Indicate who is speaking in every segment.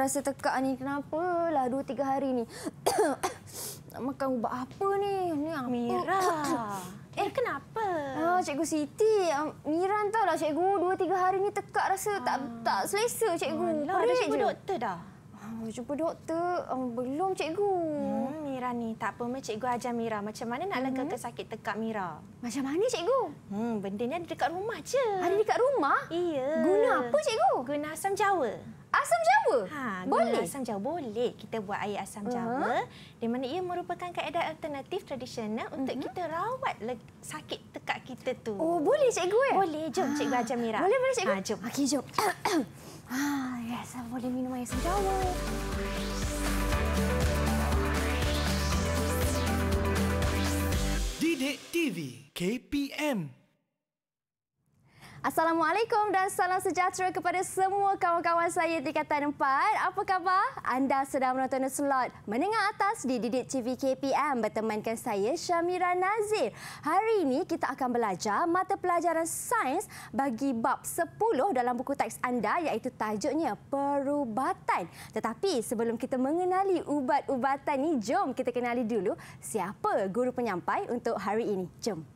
Speaker 1: rasa tekak ni. lah dua, tiga hari ni. Nak makan ubat apa ni? ni apa? Mira. Eh, eh, kenapa? Ah, Cikgu Siti. Ah, Mira tahu lah Cikgu. Dua, tiga hari ni tekak rasa ah. tak tak selesa Cikgu. Oh, Perik je. Dah cuba doktor dah? cuba ah, doktor. Um, belum Cikgu. Hmm, Mira ni. Tak apa, mai
Speaker 2: cikgu ajar Mira. Macam mana nak mm-hmm. lekakan sakit tekak Mira? Macam mana cikgu? Hmm, benda ni ada dekat rumah je. Ada dekat
Speaker 1: rumah? Iya. Guna apa
Speaker 2: cikgu? Guna asam jawa. Asam jawa? Ha, boleh. Asam jawa boleh. Kita buat air asam uh-huh. jawa di mana ia merupakan kaedah alternatif tradisional untuk uh-huh. kita rawat le- sakit tekak kita tu. Oh,
Speaker 1: boleh cikgu eh? Boleh. Jom ha. cikgu ajar Mira. Boleh, boleh cikgu. Ha, jom. Okey, jom. ha, yes, boleh minum air asam jawa. KPM Assalamualaikum dan salam sejahtera kepada semua kawan-kawan saya di Katan 4. Apa khabar? Anda sedang menonton slot Menengah Atas di Didik TV KPM bertemankan saya Syamira Nazir. Hari ini kita akan belajar mata pelajaran sains bagi bab 10 dalam buku teks anda iaitu tajuknya Perubatan. Tetapi sebelum kita mengenali ubat-ubatan ini, jom kita kenali dulu siapa guru penyampai untuk hari ini. Jom.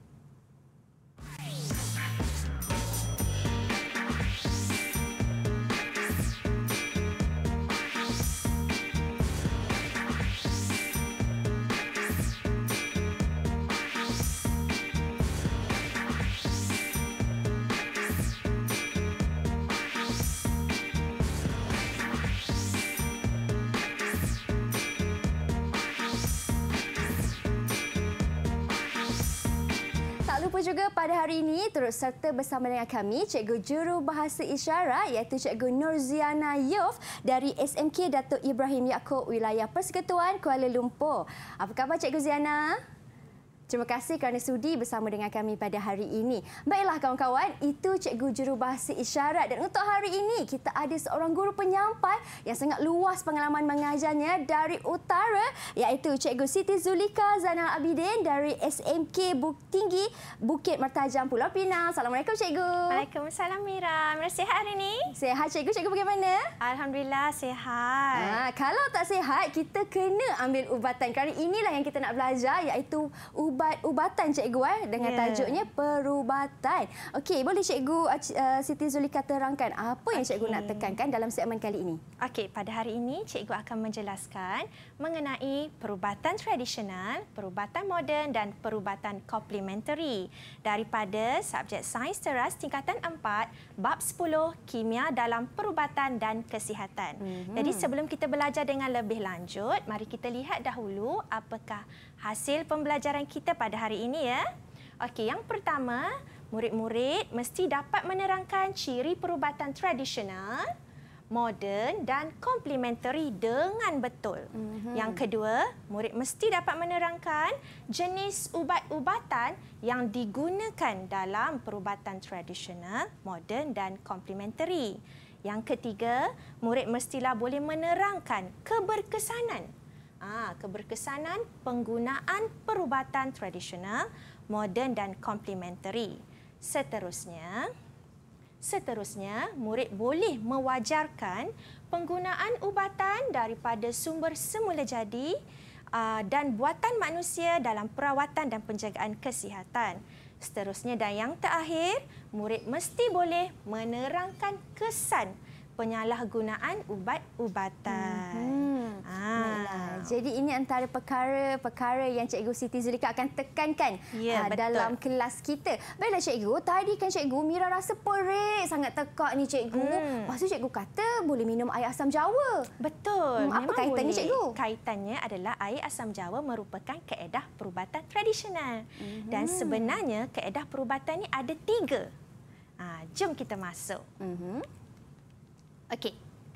Speaker 1: jumpa juga pada hari ini turut serta bersama dengan kami Cikgu Juru Bahasa Isyarat iaitu Cikgu Nurziana Yof dari SMK Datuk Ibrahim Yaakob Wilayah Persekutuan Kuala Lumpur. Apa khabar Cikgu Ziana? Terima kasih kerana sudi bersama dengan kami pada hari ini. Baiklah kawan-kawan, itu cikgu jurubahasa isyarat dan untuk hari ini kita ada seorang guru penyampai yang sangat luas pengalaman mengajarnya dari utara iaitu cikgu Siti Zulika Zainal Abidin dari SMK Bukit Tinggi Bukit Mertajam Pulau Pinang. Assalamualaikum cikgu.
Speaker 2: Waalaikumsalam Mira. Mira sihat hari ini?
Speaker 1: Sihat cikgu. Cikgu bagaimana? Alhamdulillah sihat. Ha, kalau tak sihat, kita kena ambil ubatan. Kerana inilah yang kita nak belajar iaitu ubat ubat-ubatan cikgu eh dengan yeah. tajuknya perubatan. Okey, boleh cikgu uh, uh Siti Zulika terangkan apa yang okay. cikgu nak tekankan dalam segmen kali ini?
Speaker 2: Okey, pada hari ini cikgu akan menjelaskan mengenai perubatan tradisional, perubatan moden dan perubatan complementary daripada subjek sains teras tingkatan 4 bab 10 kimia dalam perubatan dan kesihatan. Mm-hmm. Jadi sebelum kita belajar dengan lebih lanjut, mari kita lihat dahulu apakah hasil pembelajaran kita pada hari ini ya. Okey, yang pertama, murid-murid mesti dapat menerangkan ciri perubatan tradisional, moden dan komplementari dengan betul. Mm-hmm. Yang kedua, murid mesti dapat menerangkan jenis ubat-ubatan yang digunakan dalam perubatan tradisional, moden dan komplementari. Yang ketiga, murid mestilah boleh menerangkan keberkesanan Ah, keberkesanan penggunaan perubatan tradisional, moden dan komplementari. Seterusnya, seterusnya murid boleh mewajarkan penggunaan ubatan daripada sumber semula jadi uh, dan buatan manusia dalam perawatan dan penjagaan kesihatan. Seterusnya dan yang terakhir, murid mesti boleh menerangkan kesan penyalahgunaan
Speaker 1: ubat-ubatan. Hmm. Ah. Jadi ini antara perkara-perkara yang Cikgu Siti Zulika akan tekankan ya, uh, dalam kelas kita. Baiklah Cikgu, tadi kan Cikgu Mira rasa perik sangat tekak ni Cikgu. Hmm. Lepas tu Cikgu kata boleh minum air asam jawa. Betul. Hmm, apa kaitannya boleh. Cikgu?
Speaker 2: Kaitannya adalah air asam jawa merupakan keedah perubatan tradisional. Hmm. Dan sebenarnya keedah perubatan ni ada tiga. Ha, jom kita masuk. Hmm. Okey.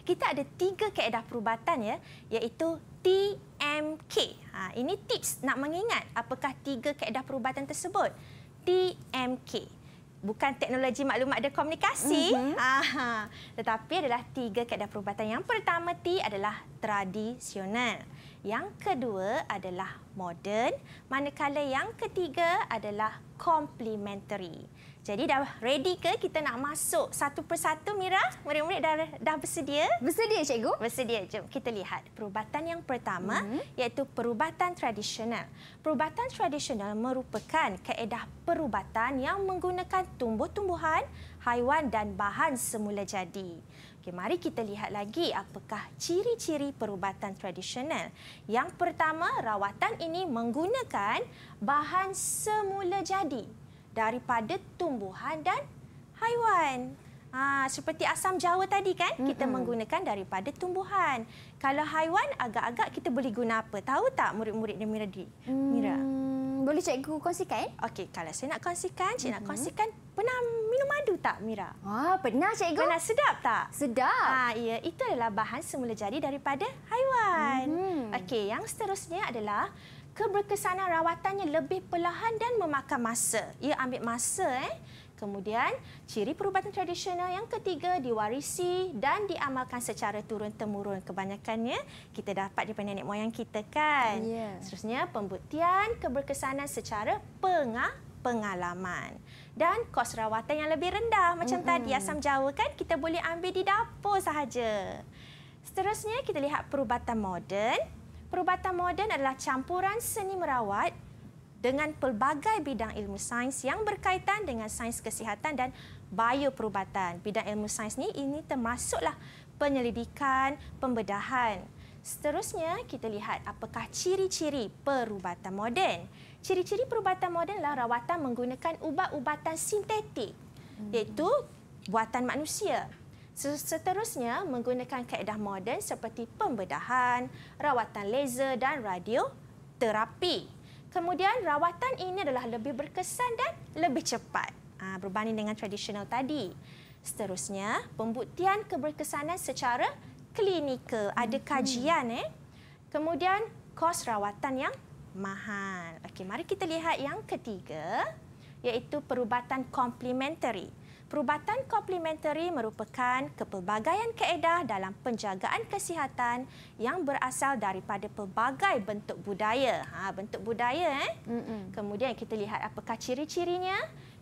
Speaker 2: Kita ada tiga kaedah perubatan ya, iaitu TMK. Ha, ini tips nak mengingat apakah tiga kaedah perubatan tersebut. TMK. Bukan teknologi maklumat dan komunikasi. Mm-hmm. Ha, tetapi adalah tiga kaedah perubatan. Yang pertama T adalah tradisional. Yang kedua adalah modern. Manakala yang ketiga adalah complementary. Jadi dah ready ke kita nak masuk satu persatu Mira? Murid-murid dah dah bersedia? Bersedia cikgu. Bersedia. Jom kita lihat perubatan yang pertama mm -hmm. iaitu perubatan tradisional. Perubatan tradisional merupakan kaedah perubatan yang menggunakan tumbuh-tumbuhan, haiwan dan bahan semula jadi. Okey, mari kita lihat lagi apakah ciri-ciri perubatan tradisional. Yang pertama, rawatan ini menggunakan bahan semula jadi daripada tumbuhan dan haiwan. Ha, seperti asam jawa tadi kan, mm -hmm. kita menggunakan daripada tumbuhan. Kalau haiwan, agak-agak kita boleh guna apa? Tahu tak murid-murid di Mira? Mira. Hmm, boleh cikgu kongsikan? Okey, kalau saya nak kongsikan, saya mm -hmm. nak kongsikan. Pernah minum madu tak, Mira? Wah, ha, pernah cikgu. Pernah sedap tak? Sedap. Ha, ya, itu adalah bahan semula jadi daripada haiwan. Mm -hmm. Okey, yang seterusnya adalah keberkesanan rawatannya lebih perlahan dan memakan masa. Ia ya, ambil masa. Eh? Kemudian, ciri perubatan tradisional yang ketiga diwarisi dan diamalkan secara turun-temurun. Kebanyakannya, kita dapat daripada nenek moyang kita, kan? Yeah. Seterusnya, pembuktian keberkesanan secara pengah pengalaman dan kos rawatan yang lebih rendah macam mm-hmm. tadi asam jawa kan kita boleh ambil di dapur sahaja. Seterusnya kita lihat perubatan moden perubatan moden adalah campuran seni merawat dengan pelbagai bidang ilmu sains yang berkaitan dengan sains kesihatan dan bioperubatan. Bidang ilmu sains ni ini termasuklah penyelidikan, pembedahan. Seterusnya, kita lihat apakah ciri-ciri perubatan moden. Ciri-ciri perubatan moden adalah rawatan menggunakan ubat-ubatan sintetik, hmm. iaitu buatan manusia. Seterusnya, menggunakan kaedah moden seperti pembedahan, rawatan laser dan radioterapi. Kemudian, rawatan ini adalah lebih berkesan dan lebih cepat ha, berbanding dengan tradisional tadi. Seterusnya, pembuktian keberkesanan secara klinikal. Ada hmm. kajian. Eh? Kemudian, kos rawatan yang mahal. Okey, mari kita lihat yang ketiga iaitu perubatan komplementari perubatan komplementari merupakan kepelbagaian keedah dalam penjagaan kesihatan yang berasal daripada pelbagai bentuk budaya. Ha, bentuk budaya. Eh? Kemudian kita lihat apakah ciri-cirinya.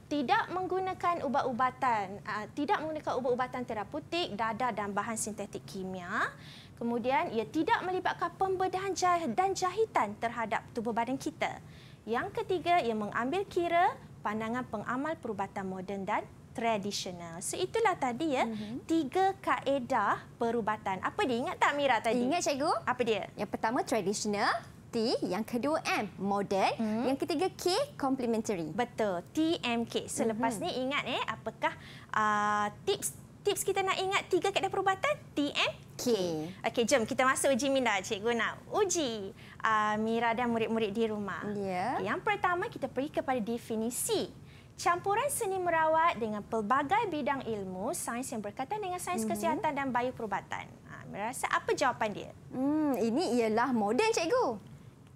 Speaker 2: Tidak menggunakan ubat-ubatan, tidak menggunakan ubat-ubatan terapeutik, dada dan bahan sintetik kimia. Kemudian ia tidak melibatkan pembedahan jah- dan jahitan terhadap tubuh badan kita. Yang ketiga, ia mengambil kira pandangan pengamal perubatan moden dan tradisional. So itulah tadi ya, mm -hmm. tiga kaedah perubatan. Apa dia?
Speaker 1: Ingat tak Mira tadi? Ingat cikgu. Apa dia? Yang pertama tradisional, T. Yang kedua M, Model. -hmm. Yang ketiga K, complementary. Betul, TMK. Selepas so, mm
Speaker 2: -hmm. ni ingat eh, apakah tips-tips ah, kita nak ingat tiga kaedah perubatan? TMK. Okay, jom kita masuk uji minda cikgu nak uji. Uh, Mira dan murid-murid di rumah. Yeah. Okay, yang pertama kita pergi kepada definisi. Campuran seni merawat dengan pelbagai bidang ilmu sains yang berkaitan dengan sains mm-hmm. kesihatan dan bioperubatan. Ha, merasa apa jawapan dia?
Speaker 1: Hmm, ini ialah moden cikgu.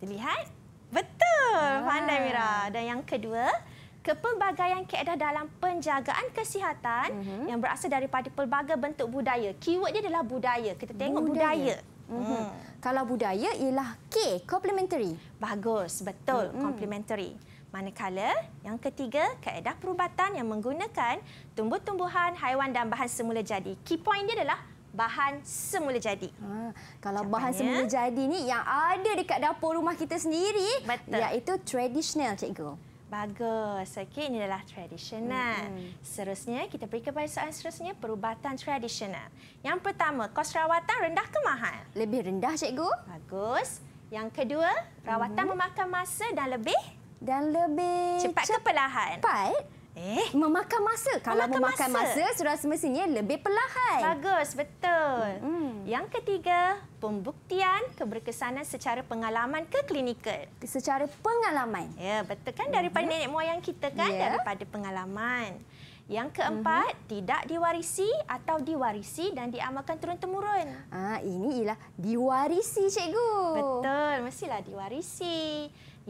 Speaker 1: Kita lihat. Betul.
Speaker 2: Ah. Pandai Mira. Dan yang kedua, kepelbagaian keadaan dalam penjagaan kesihatan mm-hmm. yang berasal daripada pelbagai bentuk budaya. Keyword dia adalah budaya. Kita tengok budaya. budaya. Mm-hmm.
Speaker 1: Kalau budaya ialah K, complementary. Bagus, betul,
Speaker 2: mm-hmm. complementary. Manakala yang ketiga, kaedah perubatan yang menggunakan tumbuh-tumbuhan, haiwan dan bahan semula jadi. Key point dia adalah bahan semula jadi.
Speaker 1: Ha, kalau Capanya, bahan semula jadi ni yang ada dekat dapur rumah kita sendiri, betul. iaitu tradisional, cikgu.
Speaker 2: Bagus. Okey, ini adalah tradisional. Hmm. Seterusnya, kita pergi kepada soalan seterusnya, perubatan tradisional. Yang pertama, kos rawatan rendah ke mahal? Lebih rendah, cikgu. Bagus. Yang kedua, rawatan hmm. memakan masa
Speaker 1: dan lebih dan lebih cepat, cepat ke perlahan? Cepat. Eh, memakan masa. Kalau memakan, masa, masa sudah semestinya lebih perlahan. Bagus, betul. Hmm. Yang
Speaker 2: ketiga, pembuktian keberkesanan secara pengalaman ke klinikal. Secara pengalaman. Ya, betul kan daripada hmm. nenek moyang kita kan ya. daripada pengalaman. Yang keempat, hmm. tidak diwarisi atau diwarisi dan diamalkan turun-temurun. Ah, ini ialah diwarisi, cikgu. Betul, mestilah diwarisi.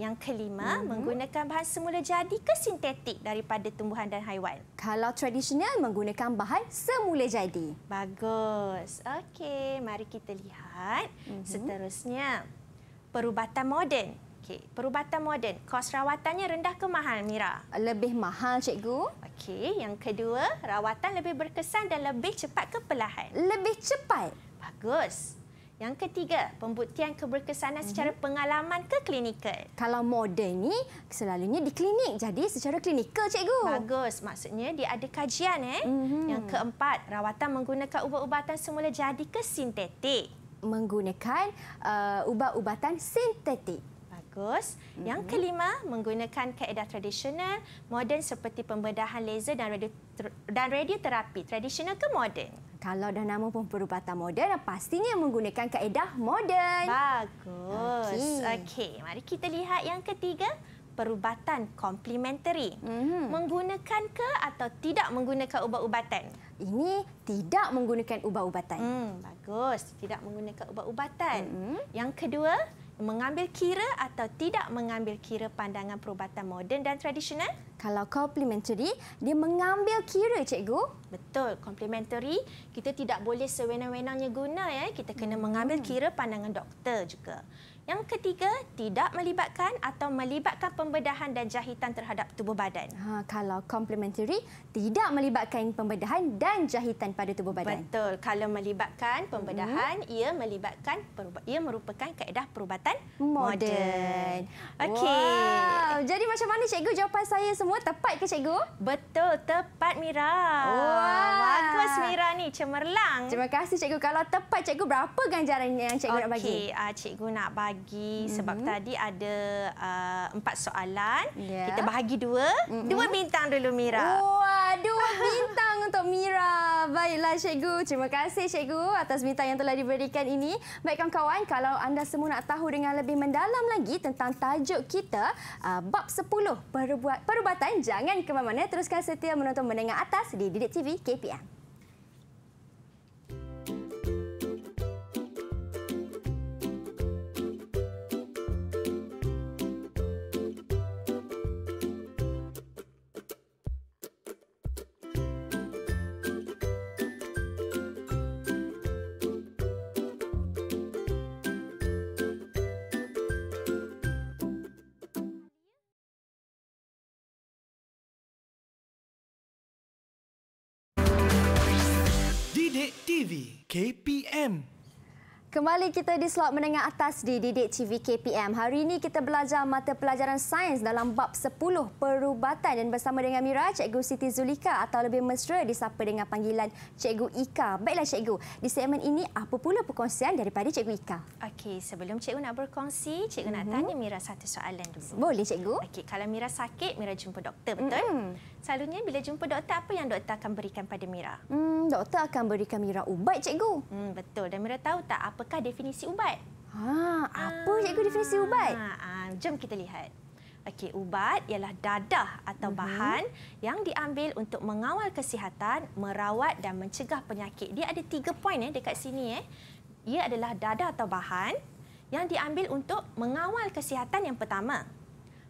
Speaker 2: Yang kelima, mm -hmm. menggunakan bahan semula jadi ke sintetik daripada tumbuhan dan haiwan?
Speaker 1: Kalau tradisional, menggunakan bahan semula jadi. Bagus.
Speaker 2: Okey, mari kita lihat. Mm -hmm. Seterusnya, perubatan moden. Okey, perubatan moden. Kos rawatannya rendah ke mahal, Mira? Lebih mahal, cikgu. Okey, yang kedua, rawatan lebih berkesan dan lebih cepat ke pelahan? Lebih cepat. Bagus. Bagus. Yang ketiga, pembuktian keberkesanan uh-huh. secara pengalaman ke klinikal.
Speaker 1: Kalau moden ni selalunya di klinik. Jadi secara klinikal, cikgu. Bagus. Maksudnya dia ada
Speaker 2: kajian eh. Uh-huh. Yang keempat, rawatan menggunakan ubat-ubatan semula jadi ke sintetik.
Speaker 1: Menggunakan uh, ubat-ubatan sintetik bagus. Mm-hmm.
Speaker 2: Yang kelima, menggunakan kaedah tradisional, moden seperti pembedahan laser dan radio dan radioterapi. Tradisional ke moden?
Speaker 1: Kalau dah nama pun perubatan moden, pastinya menggunakan kaedah moden. Bagus. Okey,
Speaker 2: okay, mari kita lihat yang ketiga perubatan komplementari. Mm-hmm. Menggunakan ke atau tidak menggunakan ubat-ubatan? Ini tidak menggunakan ubat-ubatan. Hmm, bagus. Tidak menggunakan ubat-ubatan. Mm-hmm. Yang kedua, mengambil kira atau tidak mengambil kira pandangan perubatan moden dan tradisional?
Speaker 1: Kalau komplementari dia mengambil
Speaker 2: kira, cikgu. Betul, komplementari Kita tidak boleh sewenang-wenangnya guna. Ya. Kita kena hmm. mengambil kira pandangan doktor juga. Yang ketiga, tidak melibatkan atau melibatkan pembedahan dan jahitan terhadap tubuh badan.
Speaker 1: Ha, kalau complementary, tidak melibatkan pembedahan dan jahitan pada tubuh badan. Betul. Kalau melibatkan pembedahan, hmm.
Speaker 2: ia melibatkan ia merupakan kaedah perubatan moden. Okey. Wow.
Speaker 1: Jadi macam mana cikgu jawapan saya semua tepat ke cikgu? Betul, tepat Mira. Wow. Bagus Mira ni, cemerlang. Terima kasih cikgu. Kalau tepat cikgu, berapa ganjaran yang cikgu okay. nak bagi? Okey, ah,
Speaker 2: cikgu nak bagi lagi sebab mm -hmm. tadi ada uh, empat soalan. Yeah. Kita bahagi dua. Mm -hmm. Dua bintang dulu, Mira. Wah,
Speaker 1: dua bintang untuk Mira. Baiklah, Cikgu. Terima kasih, Cikgu, atas bintang yang telah diberikan ini. Baik, kawan-kawan, kalau anda semua nak tahu dengan lebih mendalam lagi tentang tajuk kita, uh, bab 10, perubatan, jangan kemana mana-mana. Teruskan setia menonton mendengar atas di Didik TV KPM. TV KPM Kembali kita di slot menengah atas di Didik TV KPM. Hari ini kita belajar mata pelajaran sains dalam bab 10 perubatan dan bersama dengan Mira, Cikgu Siti Zulika atau lebih mesra disapa dengan panggilan Cikgu Ika. Baiklah Cikgu, di segmen ini apa pula perkongsian daripada Cikgu Ika?
Speaker 2: Okey, sebelum Cikgu nak berkongsi, Cikgu mm-hmm. nak mhm. tanya Mira satu soalan dulu. Boleh Cikgu. Okey, kalau Mira sakit, Mira jumpa doktor, betul? Mm-hmm. Selalunya bila jumpa doktor, apa yang doktor akan berikan pada Mira?
Speaker 1: Hmm, doktor akan berikan Mira ubat, Cikgu. Hmm, betul. Dan Mira tahu tak
Speaker 2: apa apakah definisi ubat? Ha, apa ha. cikgu definisi ubat? Ha, ha. jom kita lihat. Okey, ubat ialah dadah atau mhm. bahan uh-huh. yang diambil untuk mengawal kesihatan, merawat dan mencegah penyakit. Dia ada tiga poin eh dekat sini eh. Ia adalah dadah atau bahan yang diambil untuk mengawal kesihatan yang pertama.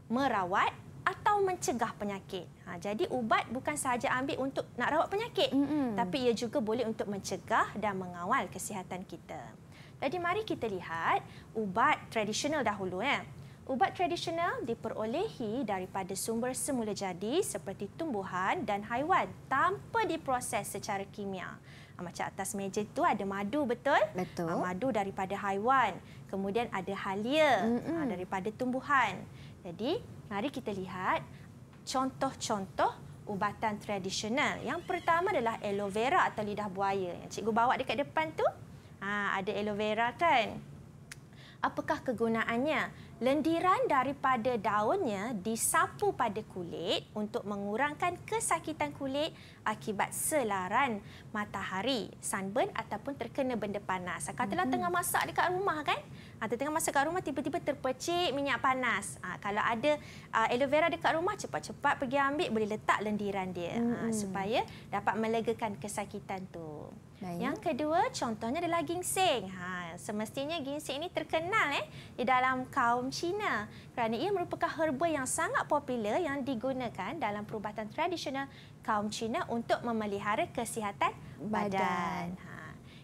Speaker 2: Merawat atau mencegah penyakit. Ha, jadi ubat bukan sahaja ambil untuk nak rawat penyakit, mm-hmm. tapi ia juga boleh untuk mencegah dan mengawal kesihatan kita. Jadi mari kita lihat ubat tradisional dahulu ya. Ubat tradisional diperolehi daripada sumber semula jadi seperti tumbuhan dan haiwan tanpa diproses secara kimia. Ah, macam atas meja tu ada madu betul? Betul. Ah, madu daripada haiwan. Kemudian ada halia ah, Mm-mm. daripada tumbuhan. Jadi mari kita lihat contoh-contoh ubatan tradisional. Yang pertama adalah aloe vera atau lidah buaya yang cikgu bawa dekat depan tu. Ah, ada aloe vera kan? Apakah kegunaannya? Lendiran daripada daunnya disapu pada kulit untuk mengurangkan kesakitan kulit akibat selaran matahari, sunburn ataupun terkena benda panas. Katalah mm-hmm. tengah masak dekat rumah kan? Atau ha, tengah masak dekat rumah tiba-tiba terpecik minyak panas. Ha, kalau ada uh, aloe vera dekat rumah cepat-cepat pergi ambil boleh letak lendiran dia mm-hmm. ha, supaya dapat melegakan kesakitan tu. Baik. Yang kedua, contohnya adalah ginseng. Ha, semestinya ginseng ini terkenal eh di dalam kaum Cina kerana ia merupakan herba yang sangat popular yang digunakan dalam perubatan tradisional kaum Cina untuk memelihara kesihatan badan. badan. Ha.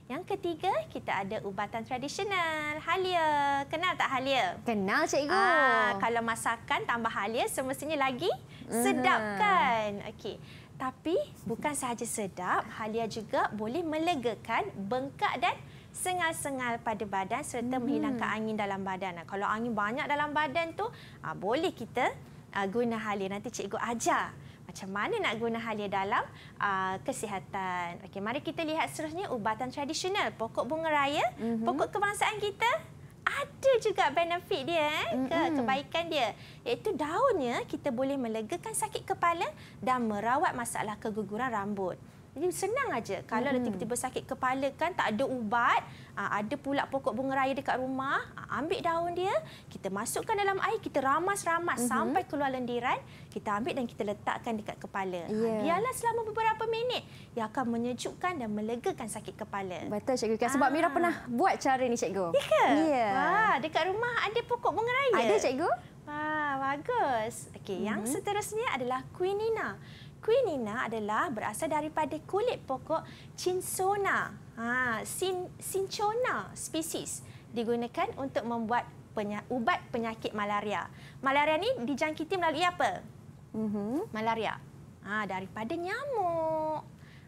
Speaker 2: Yang ketiga, kita ada ubatan tradisional. Halia. Kenal tak halia? Kenal, cikgu. Ah, kalau masakan tambah halia, semestinya lagi sedap, uh kan? Okey. Tapi bukan sahaja sedap, Halia juga boleh melegakan bengkak dan sengal-sengal pada badan serta hmm. menghilangkan angin dalam badan. Kalau angin banyak dalam badan tu, ah, boleh kita ah, guna Halia. Nanti cikgu ajar macam mana nak guna Halia dalam ah, kesihatan. Okey, mari kita lihat seterusnya ubatan tradisional. Pokok bunga raya, mhm. pokok kebangsaan kita, ada juga benefit dia eh ke kebaikan dia iaitu daunnya kita boleh melegakan sakit kepala dan merawat masalah keguguran rambut. Jadi senang aja. Kalau hmm. tiba-tiba sakit kepala kan tak ada ubat, ah, ada pula pokok bunga raya dekat rumah, ah, ambil daun dia, kita masukkan dalam air, kita ramas-ramas hmm. sampai keluar lendiran, kita ambil dan kita letakkan dekat kepala. Ah, yeah. Biarlah selama beberapa minit. Ia akan menyejukkan dan melegakan sakit kepala. Betul cikgu kan sebab Aa. Mira pernah buat
Speaker 1: cara ni cikgu. Ya ke? Ya. Wah,
Speaker 2: dekat rumah ada pokok bunga raya. Ada cikgu? Wah, bagus. Okey, hmm. yang mm-hmm. seterusnya adalah quinina quinina adalah berasal daripada kulit pokok Cinchona, Ha, Cin cinchona species digunakan untuk membuat penya, ubat penyakit malaria. Malaria ni dijangkiti melalui apa? Mm-hmm. Malaria. Ha, daripada nyamuk.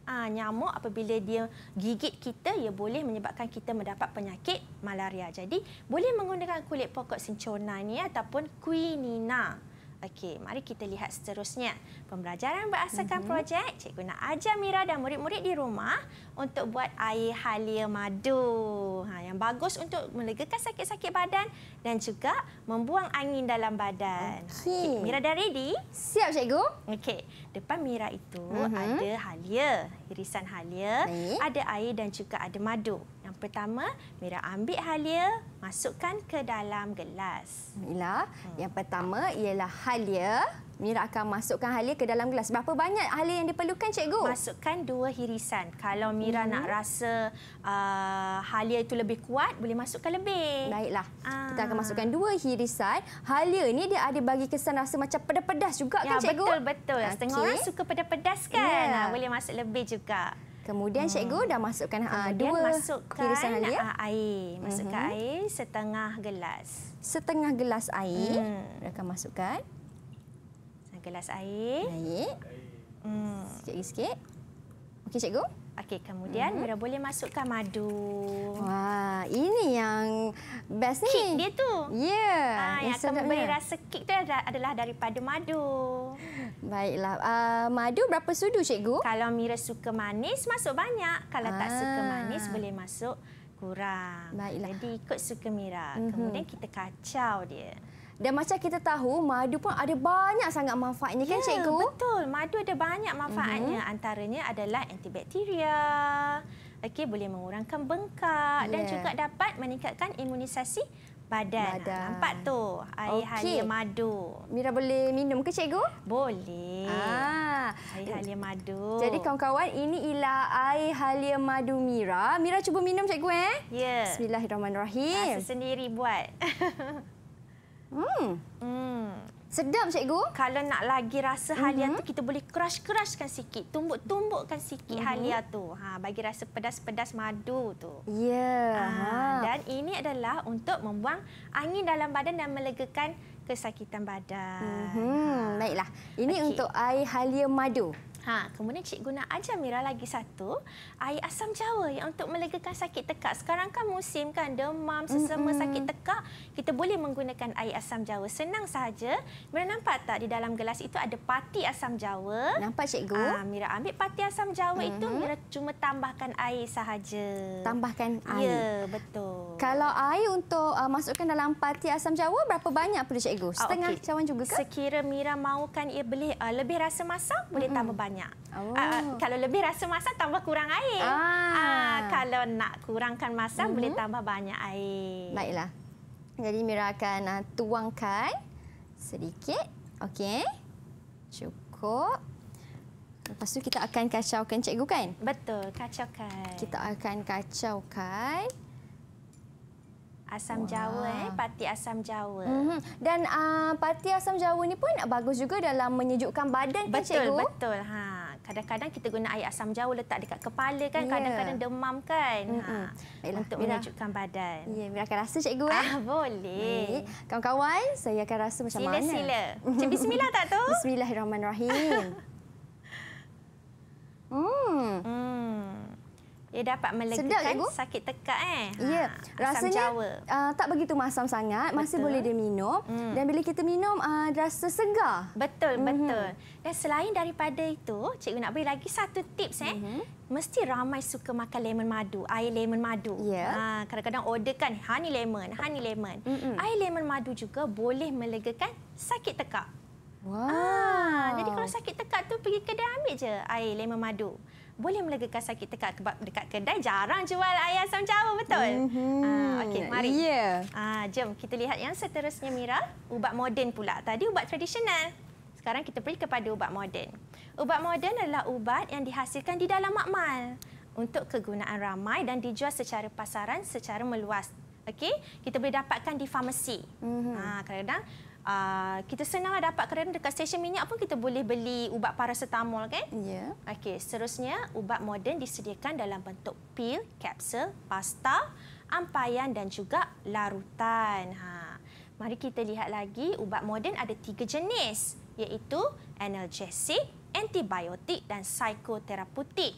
Speaker 2: Ha, nyamuk apabila dia gigit kita, ia boleh menyebabkan kita mendapat penyakit malaria. Jadi, boleh menggunakan kulit pokok cinchona ni ataupun quinina. Okey, mari kita lihat seterusnya. Pembelajaran berasaskan mm -hmm. projek, cikgu nak ajar Mira dan murid-murid di rumah untuk buat air halia madu. Ha, yang bagus untuk melegakan sakit-sakit badan dan juga membuang angin dalam badan. Ha, Okey. Okay, Mira dah ready? Siap, cikgu. Okey, depan Mira itu mm -hmm. ada halia, irisan halia, Baik. ada air dan juga ada madu. Yang pertama, Mira ambil halia, masukkan ke dalam gelas.
Speaker 1: Mira, hmm. yang pertama ialah halia. Mira akan masukkan halia ke dalam gelas. Berapa banyak halia yang diperlukan, cikgu? Masukkan dua hirisan. Kalau Mira hmm. nak rasa uh, halia itu lebih kuat, boleh masukkan lebih. Baiklah. Ah. Kita akan masukkan dua hirisan. Halia ini dia ada bagi kesan rasa macam pedas-pedas juga ya, kan, cikgu? Betul, betul. Okay. Setengah orang suka pedas-pedas kan? Yeah. Ya. Boleh
Speaker 2: masuk lebih juga.
Speaker 1: Kemudian hmm. cikgu dah masukkan ah, Kemudian dua masukkan tirisan halia. Ya? Kemudian ah, masukkan air. Masukkan uh
Speaker 2: air setengah gelas.
Speaker 1: Setengah gelas air. Hmm. Rakan masukkan.
Speaker 2: Setengah gelas air. Air. Hmm. Sikit lagi sikit. Okey cikgu. Okey, kemudian mm -hmm. Mira boleh masukkan madu. Wah,
Speaker 1: ini yang best ni. Kek dia tu. Ya. Yeah, ah, yang akan memberi rasa kek tu adalah daripada madu. Baiklah. Uh, madu berapa sudu, cikgu? Kalau
Speaker 2: Mira suka manis, masuk banyak. Kalau ah. tak suka ah. manis, boleh masuk kurang. Baiklah. Jadi ikut suka Mira. Mm -hmm. Kemudian kita kacau dia.
Speaker 1: Dan macam kita tahu, madu pun ada banyak sangat manfaatnya, kan, ya, kan cikgu?
Speaker 2: Betul. Madu ada banyak manfaatnya. Mm -hmm. Antaranya adalah antibakteria. Okey, boleh mengurangkan bengkak yeah. dan ya. juga dapat meningkatkan imunisasi badan. Ah, badan. Nampak tu air okay. halia madu.
Speaker 1: Mira boleh minum ke cikgu? Boleh. Ah.
Speaker 2: Air halia madu. Jadi
Speaker 1: kawan-kawan ini ialah air halia madu Mira. Mira cuba minum cikgu eh? Ya. Yeah. Bismillahirrahmanirrahim. Rasa ah, sendiri buat. hmm. Hmm.
Speaker 2: Sedap cikgu. Kalau nak lagi rasa halia mm -hmm. tu mhm. kita boleh crush-crushkan sikit, tumbuk-tumbukkan sikit mm -hmm. halia tu. Ha bagi rasa pedas-pedas madu tu.
Speaker 1: Ya. Yeah. Ha. Dan
Speaker 2: ini adalah untuk membuang angin dalam badan dan melegakan kesakitan badan. Mm
Speaker 1: -hmm. Baiklah. Ini okay. untuk air halia madu. Ha, kemudian cikgu nak
Speaker 2: ajar Mira lagi satu air asam jawa yang untuk melegakan sakit tekak. Sekarang kan musim kan demam, sesama mm-hmm. sakit tekak, kita boleh menggunakan air asam jawa. Senang saja. Mira nampak tak di dalam gelas itu ada pati asam jawa. Nampak cikgu? Ha, Mira ambil pati asam jawa mm-hmm. itu, Mira cuma tambahkan air sahaja.
Speaker 1: Tambahkan ya, air. Ya,
Speaker 2: betul.
Speaker 1: Kalau air untuk uh, masukkan dalam pati asam jawa, berapa banyak perlu cikgu? Ah, Setengah oh, okay. cawan
Speaker 2: juga? Sekira Mira mahukan ia beli uh, lebih rasa masak boleh mm-hmm. tambah banyak banyak. Ah, oh. Uh, kalau lebih rasa masam, tambah kurang air. Ah. Uh, kalau nak kurangkan masam, mhm. uh -huh. boleh tambah
Speaker 1: banyak air. Baiklah. Jadi Mira akan uh, tuangkan sedikit. Okey. Cukup. Lepas tu kita akan kacaukan cikgu kan?
Speaker 2: Betul, kacaukan. Kita
Speaker 1: akan kacaukan.
Speaker 2: Asam Wah. jawa, eh? pati asam jawa. Mm -hmm.
Speaker 1: Dan uh, pati asam jawa ni pun bagus juga dalam menyejukkan badan, betul, kan, Cikgu?
Speaker 2: Betul. Ha, kadang-kadang kita guna air asam jawa letak dekat kepala, kan? Ya. Kadang-kadang yeah. demam, kan? Mm -hmm. ha, untuk Mira. menyejukkan badan.
Speaker 1: Ya, yeah, Mira akan rasa, Cikgu. Eh? Ah, boleh. Kawan-kawan, saya akan rasa macam sila, mana? Sila, sila. Bismillah tak tu? Bismillahirrahmanirrahim. hmm. Hmm. Ia dapat melegakan sakit
Speaker 2: tekak eh. Ya.
Speaker 1: Ha, rasanya uh, tak begitu masam sangat, betul. masih boleh diminum hmm. dan bila kita minum uh, rasa segar. Betul, -hmm. betul.
Speaker 2: Dan selain daripada itu, cikgu nak beri lagi satu tips eh. -hmm. Mesti ramai suka makan lemon madu, air lemon madu. Ya. Ah, kadang-kadang yeah. order kan honey lemon, honey lemon. Mm -hmm. Air lemon madu juga boleh melegakan sakit tekak. Wow. Ha, jadi kalau sakit tekak tu pergi kedai ambil je air lemon madu boleh melegakan sakit tekak sebab dekat kedai jarang jual ayam asam jawa betul. Mm-hmm. Ah okey mari. Ya. Yeah. Ah jom kita lihat yang seterusnya Mira, ubat moden pula. Tadi ubat tradisional. Sekarang kita pergi kepada ubat moden. Ubat moden adalah ubat yang dihasilkan di dalam makmal untuk kegunaan ramai dan dijual secara pasaran secara meluas. Okey, kita boleh dapatkan di farmasi. Mm-hmm. Ah kadang-kadang uh, kita senanglah dapat kerana dekat stesen minyak pun kita boleh beli ubat paracetamol kan? Ya. Okey, seterusnya ubat moden disediakan dalam bentuk pil, kapsul, pasta, ampayan dan juga larutan. Ha. Mari kita lihat lagi ubat moden ada tiga jenis iaitu analgesik, antibiotik dan psikoterapeutik.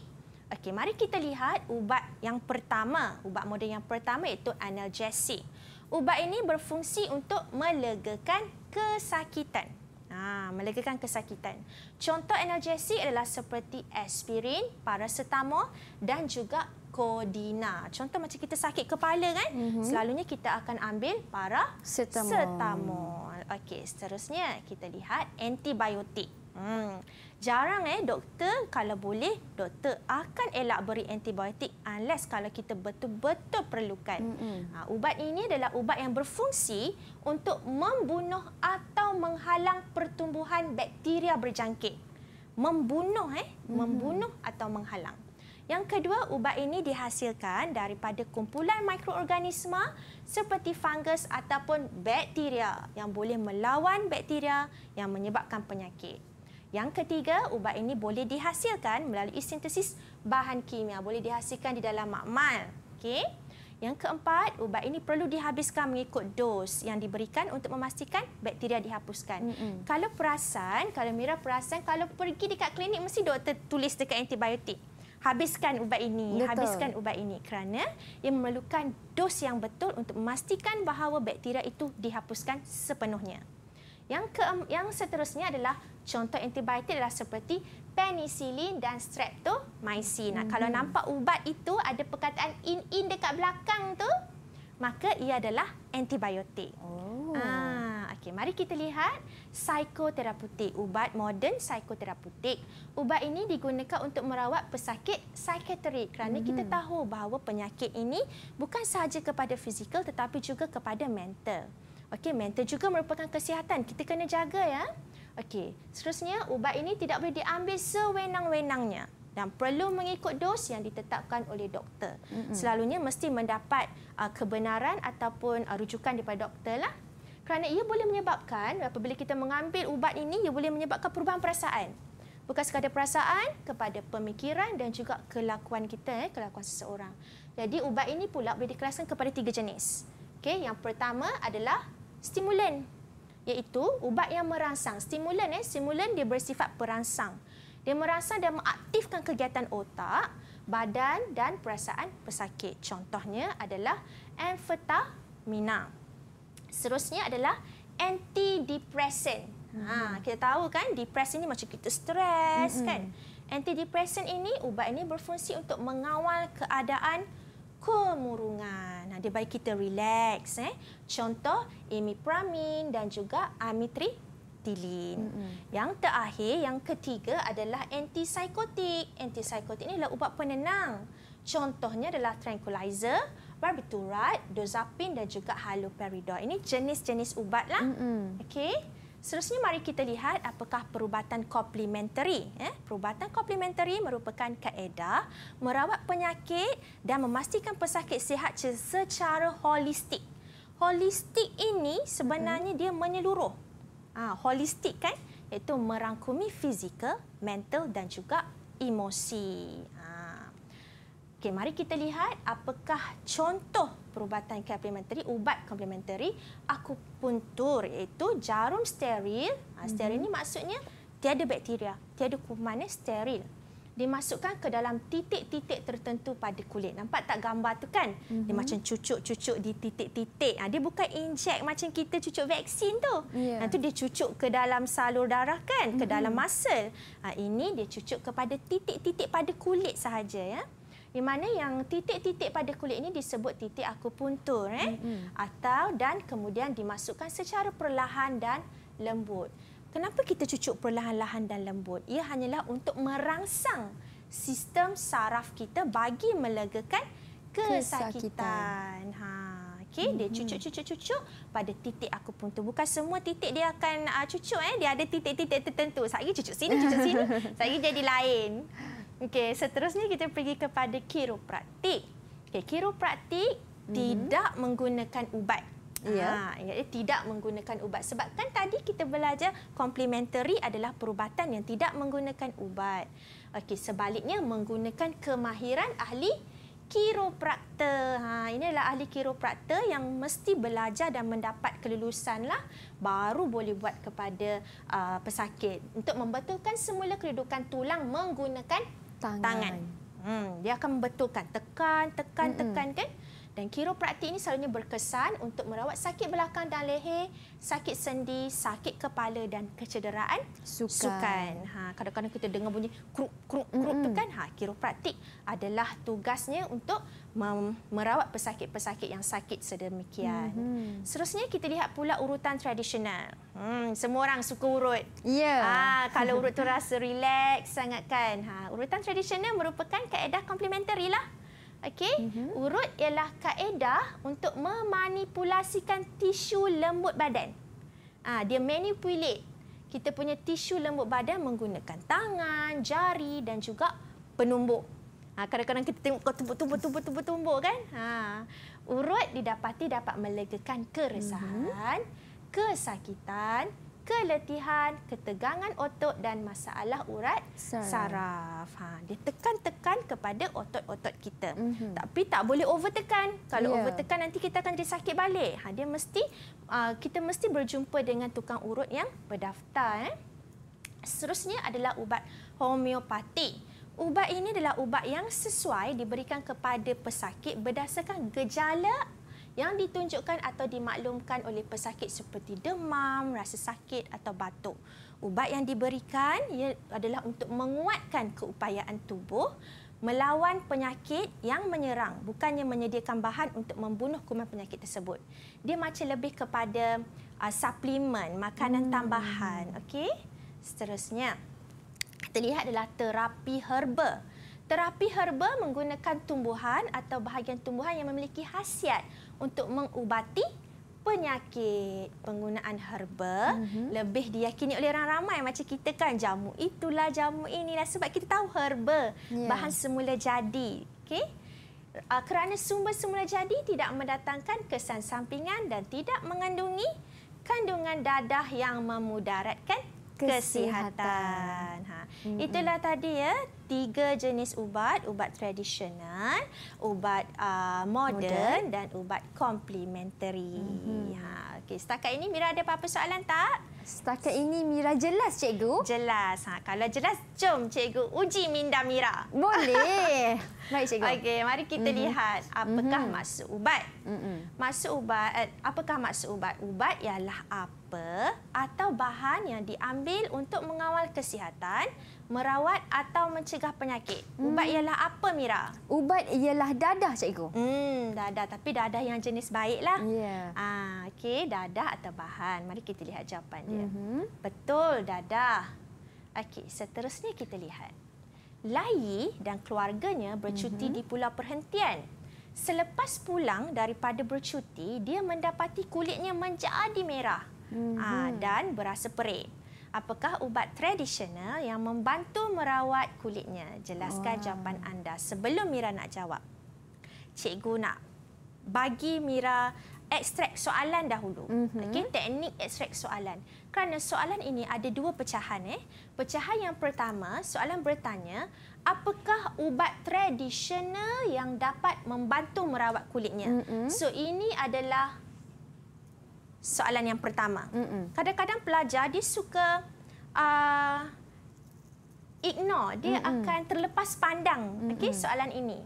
Speaker 2: Okey, mari kita lihat ubat yang pertama. Ubat moden yang pertama iaitu analgesik. Ubat ini berfungsi untuk melegakan kesakitan. Ha, melegakan kesakitan. Contoh analgesik adalah seperti aspirin, paracetamol dan juga kodina. Contoh macam kita sakit kepala kan? Mm-hmm. Selalunya kita akan ambil paracetamol. Okey, seterusnya kita lihat antibiotik. Hmm jarang eh doktor kalau boleh doktor akan elak beri antibiotik unless kalau kita betul-betul perlukan. Mm -hmm. Ubat ini adalah ubat yang berfungsi untuk membunuh atau menghalang pertumbuhan bakteria berjangkit. Membunuh eh, mm -hmm. membunuh atau menghalang. Yang kedua, ubat ini dihasilkan daripada kumpulan mikroorganisma seperti fungus ataupun bakteria yang boleh melawan bakteria yang menyebabkan penyakit. Yang ketiga, ubat ini boleh dihasilkan melalui sintesis bahan kimia. Boleh dihasilkan di dalam makmal. Okey. Yang keempat, ubat ini perlu dihabiskan mengikut dos yang diberikan untuk memastikan bakteria dihapuskan. Mm-hmm. Kalau perasan, kalau Mira perasan, kalau pergi dekat klinik mesti doktor tulis dekat antibiotik. Habiskan ubat ini, betul. habiskan ubat ini kerana ia memerlukan dos yang betul untuk memastikan bahawa bakteria itu dihapuskan sepenuhnya. Yang ke yang seterusnya adalah Contoh antibiotik adalah seperti penicillin dan streptomycin. Nah, hmm Kalau mhm. nampak ubat itu ada perkataan in-in dekat belakang tu, maka ia adalah antibiotik. Oh. Ah, okey, mari kita lihat psikoterapeutik, ubat moden psikoterapeutik. Ubat ini digunakan untuk merawat pesakit psikiatrik kerana hmm kita tahu bahawa penyakit ini bukan sahaja kepada fizikal tetapi juga kepada mental. Okey, mental juga merupakan kesihatan. Kita kena jaga ya. Okey, seterusnya ubat ini tidak boleh diambil sewenang-wenangnya dan perlu mengikut dos yang ditetapkan oleh doktor. Mm-hmm. Selalunya mesti mendapat uh, kebenaran ataupun uh, rujukan daripada doktor lah. Kerana ia boleh menyebabkan uh, apabila kita mengambil ubat ini ia boleh menyebabkan perubahan perasaan. Bukan sekadar perasaan kepada pemikiran dan juga kelakuan kita, eh, kelakuan seseorang. Jadi ubat ini pula boleh dikelaskan kepada tiga jenis. Okey, yang pertama adalah stimulan iaitu ubat yang merangsang. Stimulan, eh, stimulan dia bersifat perangsang. Dia merangsang dan mengaktifkan kegiatan otak, badan dan perasaan pesakit. Contohnya adalah amfetamina. Seterusnya adalah antidepresen. Hmm. Ha, kita tahu kan depresi ni macam kita stres mm-hmm. kan. Antidepresen ini ubat ini berfungsi untuk mengawal keadaan kemurungan. Ada baik kita relax eh. Contoh imipramin dan juga amitriptyline. Mm-hmm. Yang terakhir yang ketiga adalah antipsikotik. Antipsikotik ini adalah ubat penenang. Contohnya adalah tranquilizer, barbiturat, dozapin dan juga haloperidol. Ini jenis-jenis ubat lah. Mm-hmm. Okey. Seterusnya mari kita lihat apakah perubatan komplementari. Ya. perubatan komplementari merupakan kaedah merawat penyakit dan memastikan pesakit sihat secara holistik. Holistik ini sebenarnya dia menyeluruh. Ha, holistik kan? Iaitu merangkumi fizikal, mental dan juga emosi. Ha. Ah. Okay, mari kita lihat apakah contoh perubatan komplementari, ubat komplementari, akupuntur iaitu jarum steril. Ha, steril mm-hmm. ni maksudnya tiada bakteria, tiada kumannya steril. Dimasukkan ke dalam titik-titik tertentu pada kulit. Nampak tak gambar tu kan? Mm-hmm. Dia mhm. macam cucuk-cucuk di titik-titik. Ha, dia bukan injek macam kita cucuk vaksin tu. Yeah. Ha, tu dia cucuk ke dalam salur darah kan? Mm-hmm. Ke mhm. dalam muscle. Ha, ini dia cucuk kepada titik-titik pada kulit sahaja. Ya? di mana yang titik-titik pada kulit ini disebut titik akupuntur eh mm-hmm. atau dan kemudian dimasukkan secara perlahan dan lembut. Kenapa kita cucuk perlahan-lahan dan lembut? Ia hanyalah untuk merangsang sistem saraf kita bagi melegakan kesakitan. kesakitan. Ha okey dia cucuk-cucuk-cucuk pada titik akupuntur. Bukan semua titik dia akan ah, cucuk eh dia ada titik-titik tertentu. Satgi cucuk sini, cucuk sini. Satgi jadi lain. Okey, seterusnya kita pergi kepada kiropraktik. Okey, kiropraktik mm -hmm. tidak menggunakan ubat. Ya. Yeah. Ha, tidak menggunakan ubat. Sebab kan tadi kita belajar complementary adalah perubatan yang tidak menggunakan ubat. Okey, sebaliknya menggunakan kemahiran ahli kiropraktor. Ha, ini adalah ahli kiropraktor yang mesti belajar dan mendapat kelulusanlah baru boleh buat kepada uh, pesakit untuk membetulkan semula kedudukan tulang menggunakan tangan. tangan. Hmm, dia akan membetulkan. Tekan, tekan, mm -mm. tekan kan? Dan kiropraktik ini selalunya berkesan untuk merawat sakit belakang dan leher, sakit sendi, sakit kepala dan kecederaan sukan. sukan. Ha, kadang-kadang kita dengar bunyi kruk kruk kruk mm-hmm. tu kan? Ha, kiropraktik adalah tugasnya untuk merawat pesakit-pesakit yang sakit sedemikian. Mm-hmm. Seterusnya kita lihat pula urutan tradisional. Hmm, semua orang suka urut. Yeah. Ya. Ha, kalau urut tu rasa relax sangat kan? Ha, urutan tradisional merupakan kaedah komplementari lah. Okey, mm -hmm. urut ialah kaedah untuk memanipulasikan tisu lembut badan. ha, dia manipulate kita punya tisu lembut badan menggunakan tangan, jari dan juga penumbuk. ha, kadang-kadang kita tengok kau tumbuk tumbuk tumbuk tumbuk tumbuk kan? Ha. Urut didapati dapat melegakan keresahan, mm -hmm. kesakitan, keletihan, ketegangan otot dan masalah urat saraf. saraf. Ha, dia tekan-tekan kepada otot-otot kita. Mm -hmm. Tapi tak boleh over tekan. Kalau yeah. Ya. tekan nanti kita akan jadi sakit balik. Ha, dia mesti uh, kita mesti berjumpa dengan tukang urut yang berdaftar. Eh. Seterusnya adalah ubat homeopati. Ubat ini adalah ubat yang sesuai diberikan kepada pesakit berdasarkan gejala yang ditunjukkan atau dimaklumkan oleh pesakit seperti demam, rasa sakit atau batuk. Ubat yang diberikan ia adalah untuk menguatkan keupayaan tubuh melawan penyakit yang menyerang, bukannya menyediakan bahan untuk membunuh kuman penyakit tersebut. Dia macam lebih kepada uh, suplemen, makanan hmm. tambahan. Okey? Seterusnya, terlihat adalah terapi herba terapi herba menggunakan tumbuhan atau bahagian tumbuhan yang memiliki khasiat untuk mengubati penyakit. Penggunaan herba mm-hmm. lebih diyakini oleh orang ramai macam kita kan jamu itulah jamu inilah sebab kita tahu herba yeah. bahan semula jadi. Okey? kerana sumber semula jadi tidak mendatangkan kesan sampingan dan tidak mengandungi kandungan dadah yang memudaratkan kesihatan. kesihatan. Ha, mm-hmm. itulah tadi ya tiga jenis ubat, ubat tradisional, ubat uh, modern, modern dan ubat complementary. Mm-hmm. Ha okey, setakat ini Mira ada apa-apa soalan tak? Setakat ini Mira jelas cikgu? Jelas. Ha kalau jelas jom cikgu uji minda Mira. Boleh. Baik cikgu. Okey, mari kita mm-hmm. lihat apakah mm-hmm. maksud ubat. Mm-hmm. Maksud ubat eh, apakah maksud ubat? Ubat ialah apa atau bahan yang diambil untuk mengawal kesihatan merawat atau mencegah penyakit. Hmm. Ubat ialah apa, Mira? Ubat ialah dadah, Cikgu. Hmm, dadah. Tapi dadah yang jenis baiklah. Yeah. Ah, Okey, dadah atau bahan. Mari kita lihat jawapan dia. Mm -hmm. Betul, dadah. Okey, seterusnya kita lihat. Lai dan keluarganya bercuti mm -hmm. di Pulau Perhentian. Selepas pulang daripada bercuti, dia mendapati kulitnya menjadi merah ah, mm -hmm. aa, dan berasa perik apakah ubat tradisional yang membantu merawat kulitnya? Jelaskan wow. Ah. jawapan anda sebelum Mira nak jawab. Cikgu nak bagi Mira ekstrak soalan dahulu. Mm-hmm. Okey, teknik ekstrak soalan. Kerana soalan ini ada dua pecahan eh. Pecahan yang pertama, soalan bertanya, apakah ubat tradisional yang dapat membantu merawat kulitnya? Mm-hmm. So ini adalah soalan yang pertama. Kadang-kadang pelajar dia suka uh, ignore, dia Mm-mm. akan terlepas pandang okay, soalan ini.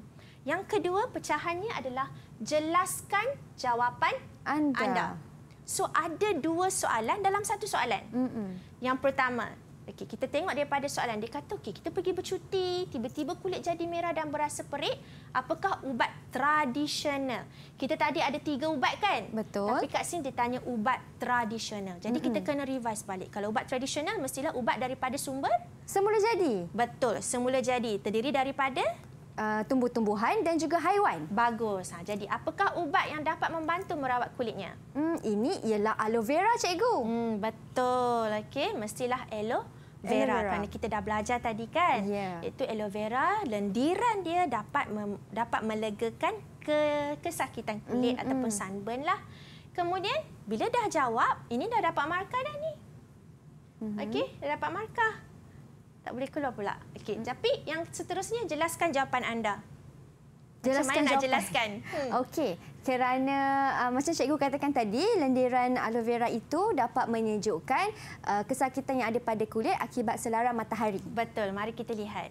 Speaker 2: Yang kedua pecahannya adalah jelaskan jawapan anda. anda. So ada dua soalan dalam satu soalan. Mm-mm. Yang pertama, Okey, kita tengok daripada soalan dia kata okay kita pergi bercuti, tiba-tiba kulit jadi merah dan berasa perit, apakah ubat tradisional? Kita tadi ada tiga ubat kan? Betul. Tapi kat sini dia tanya ubat tradisional. Jadi mm-hmm. kita kena revise balik. Kalau ubat tradisional mestilah ubat daripada sumber semula jadi. Betul, semula jadi. Terdiri daripada Uh, tumbuh-tumbuhan dan juga haiwan. Bagus. Ha, jadi apakah ubat yang dapat membantu merawat kulitnya? Hmm, ini ialah aloe vera, cikgu. Hmm, betul. Okey, mestilah aloe vera kerana kita dah belajar tadi kan. Yeah. Itu aloe vera lendiran dia dapat mem, dapat melegakan ke, kesakitan kulit mm -hmm. ataupun hmm. sunburn lah. Kemudian bila dah jawab, ini dah dapat markah dah ni. Mm -hmm. Okey, dah dapat markah. Tak boleh keluar pula. Okey, hmm. tapi yang seterusnya jelaskan jawapan anda.
Speaker 1: Jelaskan macam mana jawapan. jelaskan? Hmm. hmm. Okey, kerana uh, macam cikgu katakan tadi, lendiran aloe vera itu dapat menyejukkan uh, kesakitan yang ada pada kulit akibat selaran matahari. Betul, mari kita lihat.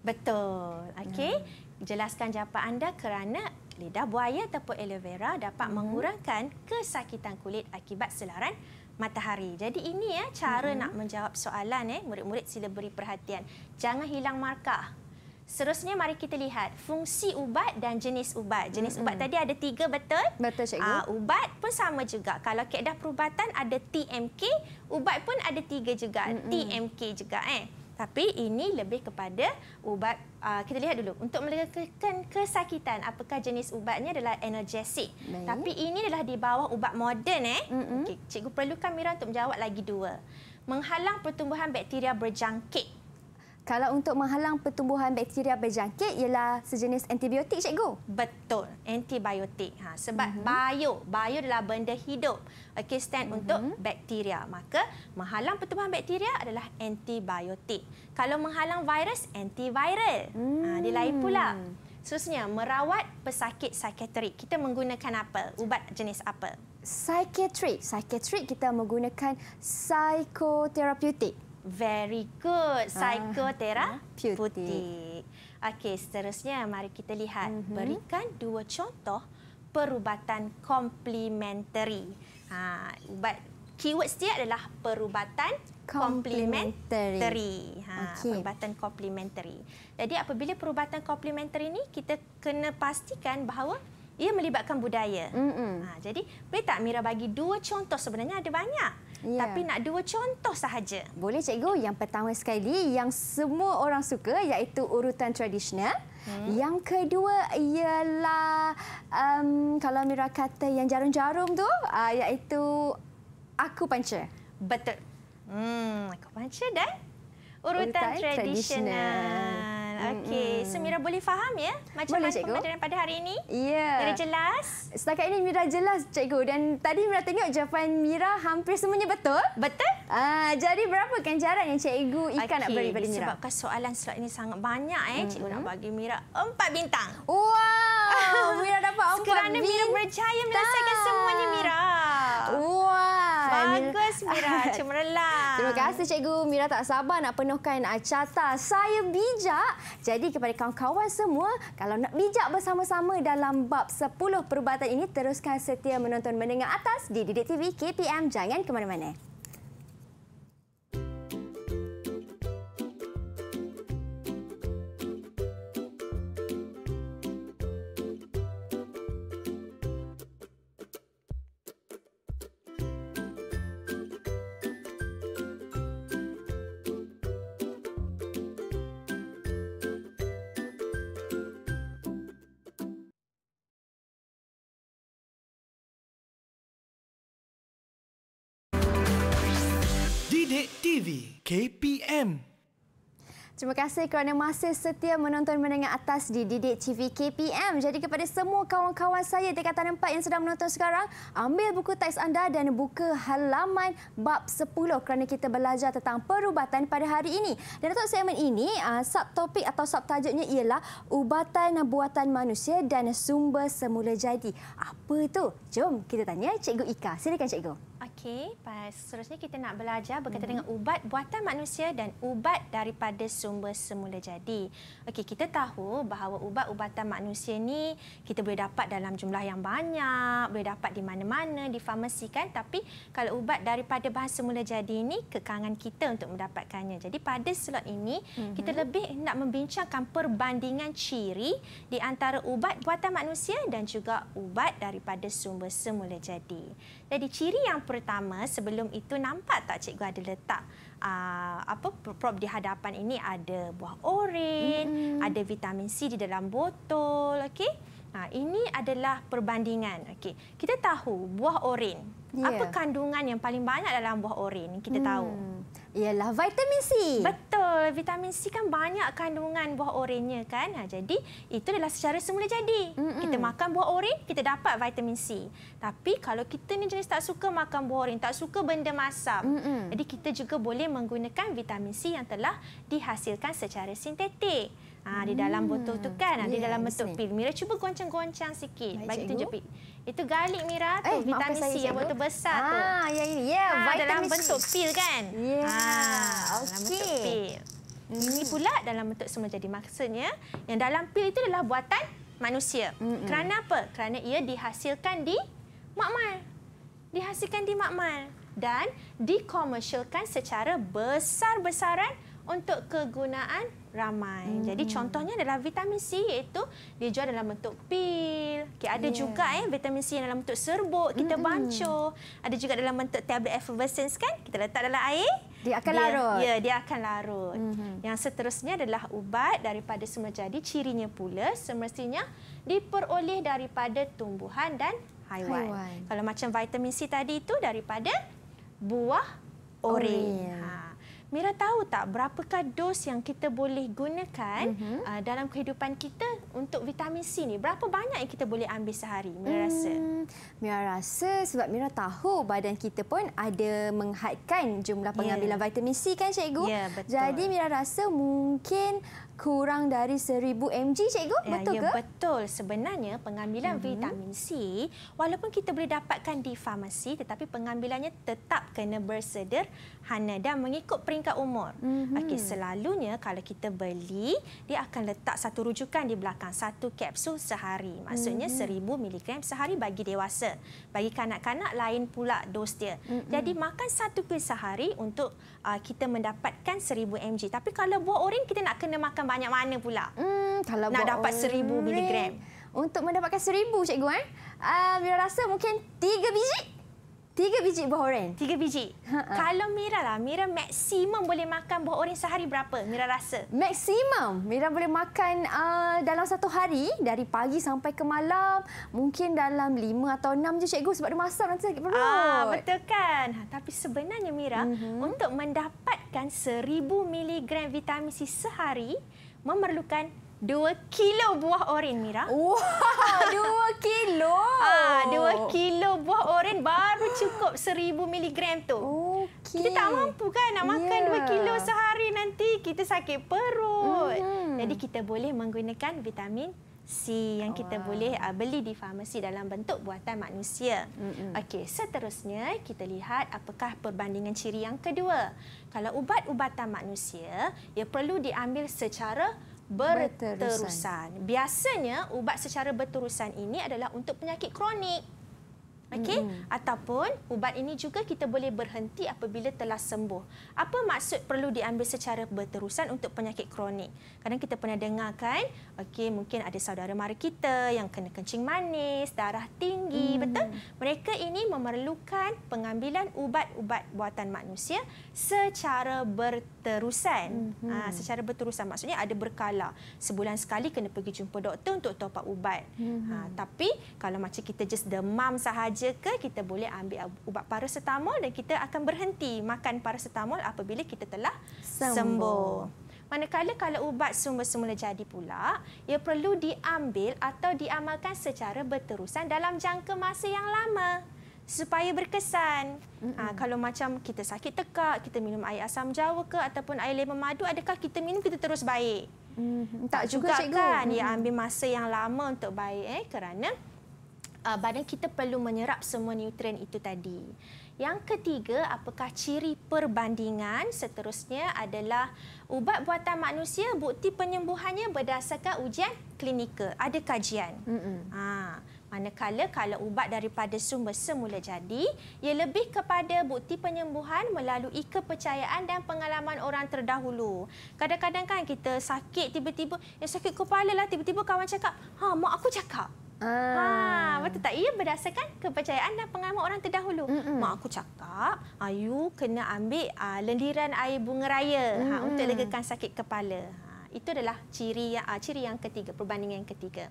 Speaker 1: Betul.
Speaker 2: Okey, hmm. jelaskan jawapan anda kerana lidah buaya ataupun aloe vera dapat hmm. mengurangkan kesakitan kulit akibat selaran matahari. Jadi ini ya cara hmm. nak menjawab soalan eh murid-murid sila beri perhatian. Jangan hilang markah. Seterusnya mari kita lihat fungsi ubat dan jenis ubat. Jenis hmm. ubat tadi ada tiga betul? Betul cikgu. Uh, ubat pun sama juga. Kalau keadaan perubatan ada TMK, ubat pun ada tiga juga. Hmm. hmm. TMK juga eh. Tapi ini lebih kepada ubat uh, kita lihat dulu untuk melegakan kesakitan apakah jenis ubatnya adalah analgesik. Tapi ini adalah di bawah ubat moden eh. Mm -hmm. Okey, cikgu perlukan Mira untuk menjawab lagi dua. Menghalang pertumbuhan bakteria berjangkit.
Speaker 1: Kalau untuk menghalang pertumbuhan bakteria berjangkit ialah sejenis antibiotik, cikgu. Betul, antibiotik. Ha, sebab mm-hmm.
Speaker 2: bio, bio adalah benda hidup. Okey, stand mm-hmm. untuk bakteria. Maka menghalang pertumbuhan bakteria adalah antibiotik. Kalau menghalang virus, antiviral. Mm. Ha,
Speaker 1: hmm. dia lain pula.
Speaker 2: Seterusnya, merawat pesakit psikiatrik. Kita menggunakan apa? Ubat jenis apa?
Speaker 1: Psikiatrik. Psikiatrik kita menggunakan psikoterapeutik. Very good. Ah, Psychotherapy uh, putih.
Speaker 2: Okey, seterusnya mari kita lihat. Mm -hmm. Berikan dua contoh perubatan komplementari. Ha, ubat, keywords dia adalah perubatan komplementari. Ha, okay. Perubatan komplementari. Jadi apabila perubatan komplementari ini, kita kena pastikan bahawa ia melibatkan budaya. Mm -hmm. ha, jadi boleh tak Mira bagi dua contoh? Sebenarnya ada banyak. Yeah. Tapi nak dua contoh
Speaker 1: sahaja. Boleh cikgu. Yang pertama sekali yang semua orang suka iaitu urutan tradisional. Hmm. Yang kedua ialah um, kalau Mira kata yang jarum-jarum tu uh, iaitu aku panca. Betul. Hmm, aku panca dan urutan, urutan tradisional.
Speaker 2: tradisional. Okey, so Mira boleh faham ya macam boleh, mana pembelajaran pada hari ini? Ya. Mira
Speaker 1: jelas? Setakat ini Mira jelas, cikgu. Dan tadi Mira tengok jawapan Mira hampir semuanya betul. Betul. Ah, jadi berapa jarak yang cikgu Ika okay. nak beri pada Mira? Sebabkan
Speaker 2: soalan surat ini sangat banyak. eh, Cikgu -hmm. nak bagi Mira empat bintang. Wow, Mira dapat empat bintang. Kerana Mira percaya menyelesaikan semuanya, Mira. Wow semuanya. Bagus Mira, cemerlang.
Speaker 1: Lah? Terima kasih Cikgu. Mira tak sabar nak penuhkan acata saya bijak. Jadi kepada kawan-kawan semua, kalau nak bijak bersama-sama dalam bab 10 perubatan ini, teruskan setia menonton mendengar atas di Didik TV KPM. Jangan ke mana-mana. KPM. Terima kasih kerana masih setia menonton menengah atas di Didik TV KPM. Jadi kepada semua kawan-kawan saya di Katan 4 yang sedang menonton sekarang, ambil buku teks anda dan buka halaman bab 10 kerana kita belajar tentang perubatan pada hari ini. Dan untuk segmen ini, ah, subtopik atau subtajuknya ialah ubatan buatan manusia dan sumber semula jadi. Apa itu? Jom kita tanya Cikgu Ika. Silakan Cikgu.
Speaker 2: Okay. Okey, seterusnya kita nak belajar berkaitan hmm. dengan ubat buatan manusia dan ubat daripada sumber semula jadi. Okey, kita tahu bahawa ubat-ubatan manusia ni kita boleh dapat dalam jumlah yang banyak, boleh dapat di mana-mana, di farmasi kan. Tapi kalau ubat daripada bahan semula jadi ni kekangan kita untuk mendapatkannya. Jadi pada slot ini, hmm. kita lebih nak membincangkan perbandingan ciri di antara ubat buatan manusia dan juga ubat daripada sumber semula jadi. Jadi ciri yang pertama sebelum itu nampak tak cikgu ada letak uh, apa prop di hadapan ini ada buah oren, mm. ada vitamin C di dalam botol, okey? Nah, ini adalah perbandingan. Okey. Kita tahu buah oren Yeah. Apa ya. kandungan yang paling banyak dalam buah oren? Kita hmm. tahu. Ialah vitamin C. Betul. Vitamin C kan banyak kandungan buah orennya kan. Ha, jadi, itu adalah secara semula jadi. Mm-mm. Kita makan buah oren, kita dapat vitamin C. Tapi kalau kita ni jenis tak suka makan buah oren, tak suka benda masam. Mm-mm. Jadi, kita juga boleh menggunakan vitamin C yang telah dihasilkan secara sintetik. Ah, di dalam hmm. botol tu kan, yeah, di dalam bentuk pil. Mira cuba goncang-goncang sikit. Baik, Bagi tunjuk pil. Itu garlic Mira tu, eh, vitamin C saya, yang botol besar ah, tu. Ah, yang ini. Ya, yeah, ya. ah, dalam bentuk pil kan. Ya. Yeah. Ah, okay. bentuk pil. Ini hmm. pula dalam bentuk semua jadi maksudnya. Yang dalam pil itu adalah buatan manusia. Mm Kerana apa? Kerana ia dihasilkan di makmal. Dihasilkan di makmal. Dan dikomersialkan secara besar-besaran untuk kegunaan ramai. Hmm. Jadi contohnya adalah vitamin C iaitu dia jual dalam bentuk pil. Okay, ada yeah. juga eh vitamin C dalam bentuk serbuk, kita hmm. bancuh. Ada juga dalam bentuk tablet effervescent kan? Kita letak dalam air, dia akan dia, larut. Ya, dia akan larut. Hmm. Yang seterusnya adalah ubat daripada semua jadi cirinya pula semestinya diperoleh daripada tumbuhan dan haiwan. haiwan. Kalau macam vitamin C tadi itu daripada buah oren. ha. Mira tahu tak berapakah dos yang kita boleh gunakan mm-hmm. uh, dalam kehidupan kita untuk vitamin C ni? Berapa banyak yang kita boleh ambil sehari? Mira mm, rasa.
Speaker 1: Mira rasa sebab Mira tahu badan kita pun ada menghadkan jumlah pengambilan yeah. vitamin C kan cikgu? Yeah, ya, Jadi Mira rasa mungkin kurang dari 1000 mg cikgu ya, betul ya, ke ya betul sebenarnya pengambilan mm-hmm. vitamin C walaupun
Speaker 2: kita boleh dapatkan di farmasi tetapi pengambilannya tetap kena bersederhana dan mengikut peringkat umur mm-hmm. okey selalunya kalau kita beli dia akan letak satu rujukan di belakang satu kapsul sehari maksudnya mm-hmm. 1000 mg sehari bagi dewasa bagi kanak-kanak lain pula dos dia mm-hmm. jadi makan satu pil sehari untuk uh, kita mendapatkan 1000 mg tapi kalau buah oren kita nak kena makan banyak mana pula? Hmm,
Speaker 1: kalau nak dapat 1000 miligram. Untuk mendapatkan seribu, cikgu eh. Ah, uh, rasa mungkin tiga biji. Tiga biji buah oren? Tiga biji. Ha -ha. Kalau Mira lah, Mira
Speaker 2: maksimum boleh makan buah oren sehari berapa? Mira rasa.
Speaker 1: Maksimum. Mira boleh makan uh, dalam satu hari, dari pagi sampai ke malam. Mungkin dalam lima atau enam je cikgu sebab dia masak nanti sakit perut. Ah, betul kan? Ha, tapi sebenarnya Mira, mm -hmm. untuk
Speaker 2: mendapatkan seribu miligram vitamin C sehari, memerlukan Dua kilo buah oren, Mira. Wah, dua kilo? Ah, dua kilo buah oren baru cukup seribu miligram tu. Okay. Kita tak mampu kan nak makan dua ya. kilo sehari nanti. Kita sakit perut. Mm -hmm. Jadi kita boleh menggunakan vitamin C yang kita wow. Ah. boleh ah, beli di farmasi dalam bentuk buatan manusia. Mm -hmm. Okey, seterusnya kita lihat apakah perbandingan ciri yang kedua. Kalau ubat-ubatan manusia, ia perlu diambil secara berterusan. Biasanya ubat secara berterusan ini adalah untuk penyakit kronik. Okey mm -hmm. ataupun ubat ini juga kita boleh berhenti apabila telah sembuh. Apa maksud perlu diambil secara berterusan untuk penyakit kronik? Kadang kita pernah dengar kan, okey mungkin ada saudara mara kita yang kena kencing manis, darah tinggi, mm -hmm. betul? Mereka ini memerlukan pengambilan ubat-ubat buatan manusia secara berterusan. Mm -hmm. ha, secara berterusan maksudnya ada berkala. Sebulan sekali kena pergi jumpa doktor untuk top up ubat. Mm -hmm. ha, tapi kalau macam kita just demam sahaja saja ke kita boleh ambil ubat parasetamol dan kita akan berhenti makan parasetamol apabila kita telah sembuh. sembuh. Manakala kalau ubat sumber semula jadi pula, ia perlu diambil atau diamalkan secara berterusan dalam jangka masa yang lama supaya berkesan. Ha, kalau macam kita sakit tekak, kita minum air asam jawa ke ataupun air lemon madu, adakah kita minum kita terus baik?
Speaker 1: Mm-hmm. Tak, tak juga, juga cikgu. kan. Ia ambil
Speaker 2: masa yang lama untuk baik eh, kerana uh, badan kita perlu menyerap semua nutrien itu tadi. Yang ketiga, apakah ciri perbandingan? Seterusnya adalah ubat buatan manusia bukti penyembuhannya berdasarkan ujian klinikal. Ada kajian. Ha, manakala kalau ubat daripada sumber semula jadi, ia lebih kepada bukti penyembuhan melalui kepercayaan dan pengalaman orang terdahulu. Kadang-kadang kan kita sakit tiba-tiba, yang eh, sakit kepala lah tiba-tiba kawan cakap, ha, mak aku cakap. Ha, betul tak? Ia berdasarkan kepercayaan dan pengalaman orang terdahulu. Mm-mm. Mak aku cakap, you kena ambil uh, lendiran air bunga raya ha, untuk legakan sakit kepala. Ha, itu adalah ciri uh, ciri yang ketiga, perbandingan yang ketiga.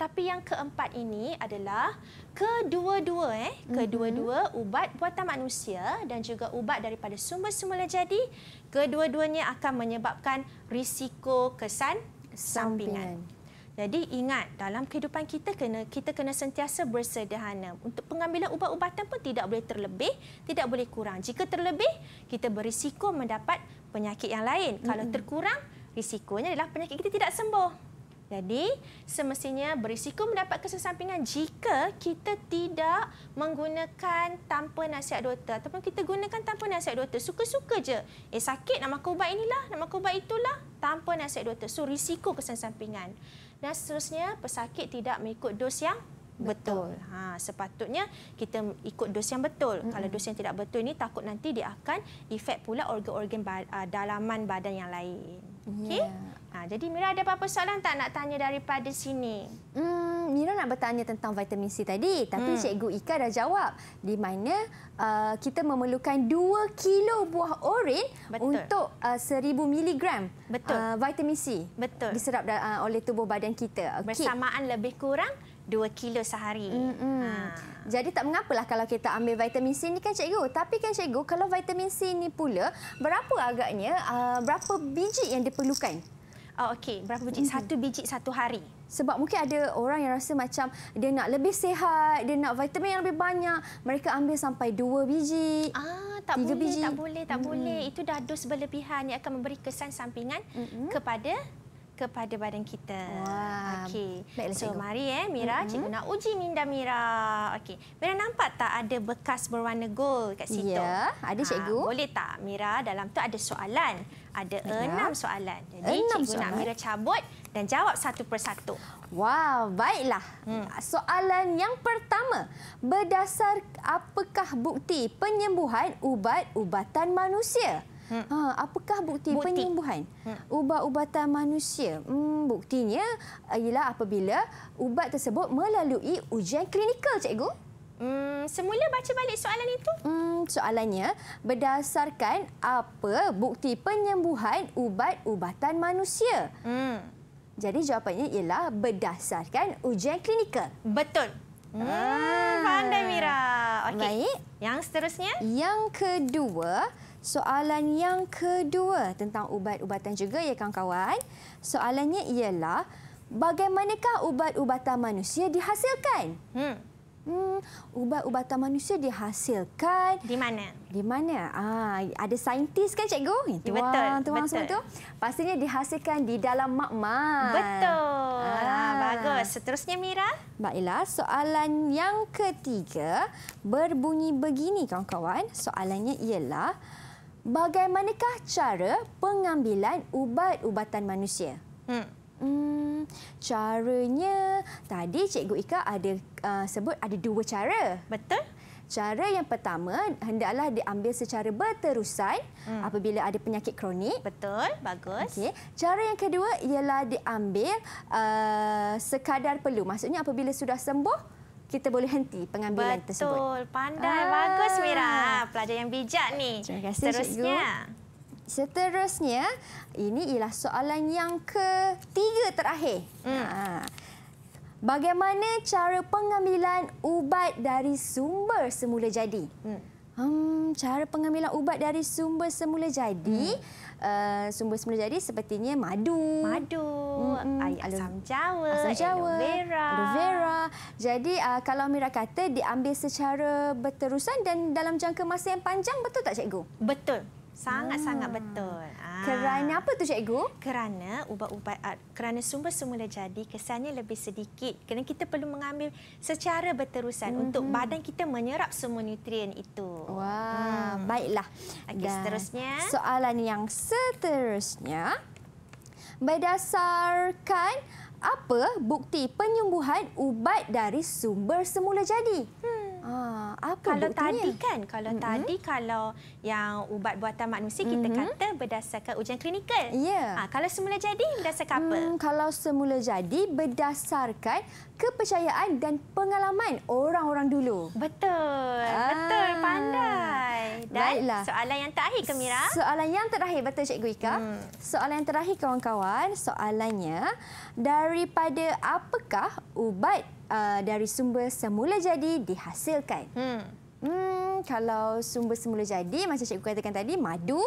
Speaker 2: Tapi yang keempat ini adalah kedua-dua eh, kedua-dua mm-hmm. ubat buatan manusia dan juga ubat daripada sumber semula jadi, kedua-duanya akan menyebabkan risiko kesan sampingan. sampingan. Jadi ingat dalam kehidupan kita kena kita kena sentiasa bersederhana. Untuk pengambilan ubat-ubatan pun tidak boleh terlebih, tidak boleh kurang. Jika terlebih, kita berisiko mendapat penyakit yang lain. Mm-hmm. Kalau terkurang, risikonya adalah penyakit kita tidak sembuh. Jadi semestinya berisiko mendapat kesan sampingan jika kita tidak menggunakan tanpa nasihat doktor ataupun kita gunakan tanpa nasihat doktor suka-suka je. Eh sakit nak makan ubat inilah, nak makan ubat itulah tanpa nasihat doktor. So risiko kesan sampingan dan seterusnya pesakit tidak mengikut dos yang betul. betul. Ha, sepatutnya kita ikut dos yang betul. Mm-hmm. Kalau dos yang tidak betul ini takut nanti dia akan efek pula organ-organ ba- ah, dalaman badan yang lain. Ya. Okay. Yeah. Ha, jadi Mira ada apa-apa soalan tak nak tanya daripada sini?
Speaker 1: Hmm, Mira nak bertanya tentang vitamin C tadi. Tapi hmm. Cikgu Ika dah jawab. Di mana uh, kita memerlukan 2 kilo buah oren untuk uh, 1,000 miligram Betul. Uh, vitamin C. Betul. Diserap uh, oleh tubuh badan kita. Okay. Bersamaan lebih kurang 2 kilo sehari. Hmm, hmm. Ha. Jadi tak mengapalah kalau kita ambil vitamin C ni kan cikgu. Tapi kan cikgu kalau vitamin C ni pula berapa agaknya uh, berapa biji yang diperlukan? Oh, Okey, berapa biji? Okay. Mhm. Satu biji satu hari. Sebab mungkin ada orang yang rasa macam dia nak lebih sehat, dia nak vitamin yang lebih banyak, mereka ambil sampai dua biji. Ah, tak boleh, biji. tak boleh, tak mm. boleh. Itu
Speaker 2: dah dos berlebihan yang akan memberi kesan sampingan mm-hmm. kepada kepada badan kita. Wow. Okey. So mari eh Mira, mm-hmm. cikgu nak uji minda Mira. Okey. Mira nampak tak ada bekas berwarna gold kat situ? Ya, yeah, ada ah, cikgu. Ha, boleh tak Mira dalam tu ada soalan ada ya. enam soalan. Jadi enam Cikgu soalan. Nak Mira cabut dan jawab satu
Speaker 1: persatu. Wah, wow, baiklah. Hmm. Soalan yang pertama. Berdasar apakah bukti penyembuhan ubat-ubatan manusia? Hmm. Ha, apakah bukti, bukti. penyembuhan hmm. ubat-ubatan manusia? Hmm, buktinya ialah apabila ubat tersebut melalui ujian klinikal, Cikgu. Hmm, semula baca balik soalan itu. Hmm, soalannya, berdasarkan apa bukti penyembuhan ubat-ubatan manusia? Hmm. Jadi jawapannya ialah berdasarkan ujian klinikal. Betul. Hmm, ah. Pandai Mira. Okay. Baik. Yang seterusnya? Yang kedua, soalan yang kedua tentang ubat-ubatan juga ya kawan-kawan. Soalannya ialah bagaimanakah ubat-ubatan manusia dihasilkan? Hmm hmm, ubat-ubatan manusia dihasilkan di mana? Di mana? Ah, ada saintis kan cikgu? Itu ya, betul. Tu betul. Semua tu. Pastinya dihasilkan di dalam makmal. Betul. Ah. ah. bagus.
Speaker 2: Seterusnya Mira.
Speaker 1: Baiklah, soalan yang ketiga berbunyi begini kawan-kawan. Soalannya ialah bagaimanakah cara pengambilan ubat-ubatan manusia? Hmm. hmm caranya tadi Cikgu Ika ada uh, sebut ada dua cara. Betul. Cara yang pertama hendaklah diambil secara berterusan hmm. apabila ada penyakit kronik. Betul, bagus. Okay. Cara yang kedua ialah diambil uh, sekadar perlu. Maksudnya apabila sudah sembuh kita boleh henti pengambilan Betul. tersebut. Betul, pandai, ah. bagus Mira. Ah. Pelajar yang
Speaker 2: bijak ni. Terima
Speaker 1: kasih Seterusnya. cikgu. Seterusnya, ini ialah soalan yang ketiga terakhir. Hmm. Ha. Bagaimana cara pengambilan ubat dari sumber semula jadi? Hmm. Hmm, cara pengambilan ubat dari sumber semula jadi, hmm. uh, sumber semula jadi sepertinya madu. Madu, hmm, air asam, asam jawa, asam jawa, aloe vera. Aloe vera. Jadi uh, kalau Mira kata diambil secara berterusan dan dalam jangka masa yang panjang, betul tak cikgu? Betul. Sangat-sangat hmm.
Speaker 2: betul. Ah. Kerana apa tu cikgu? Kerana ubat-ubat ah, kerana sumber semula jadi kesannya lebih sedikit. Kerana kita perlu mengambil secara berterusan hmm untuk mhm. badan kita menyerap semua nutrien itu. Wah, hmm. baiklah.
Speaker 1: Okey, seterusnya. Soalan yang seterusnya berdasarkan apa bukti penyembuhan ubat dari sumber semula jadi? Hmm. Ah, apa kalau buktinya? tadi kan,
Speaker 2: kalau mm -hmm. tadi kalau yang ubat buatan manusia mm -hmm. kita mm-hmm. kata berdasarkan ujian klinikal. Ya. Yeah. Ah, kalau semula jadi
Speaker 1: berdasarkan mm, apa? Hmm, kalau semula jadi berdasarkan kepercayaan dan pengalaman orang-orang dulu. Betul. Ah. Betul pandai. Dan Baiklah. soalan yang terakhir ke Mira? Soalan yang terakhir betul Cikgu Ika. Mm. Soalan yang terakhir kawan-kawan, soalannya daripada apakah ubat Uh, dari sumber semula jadi dihasilkan. Hmm. Hmm, kalau sumber semula jadi, macam cikgu katakan tadi, madu,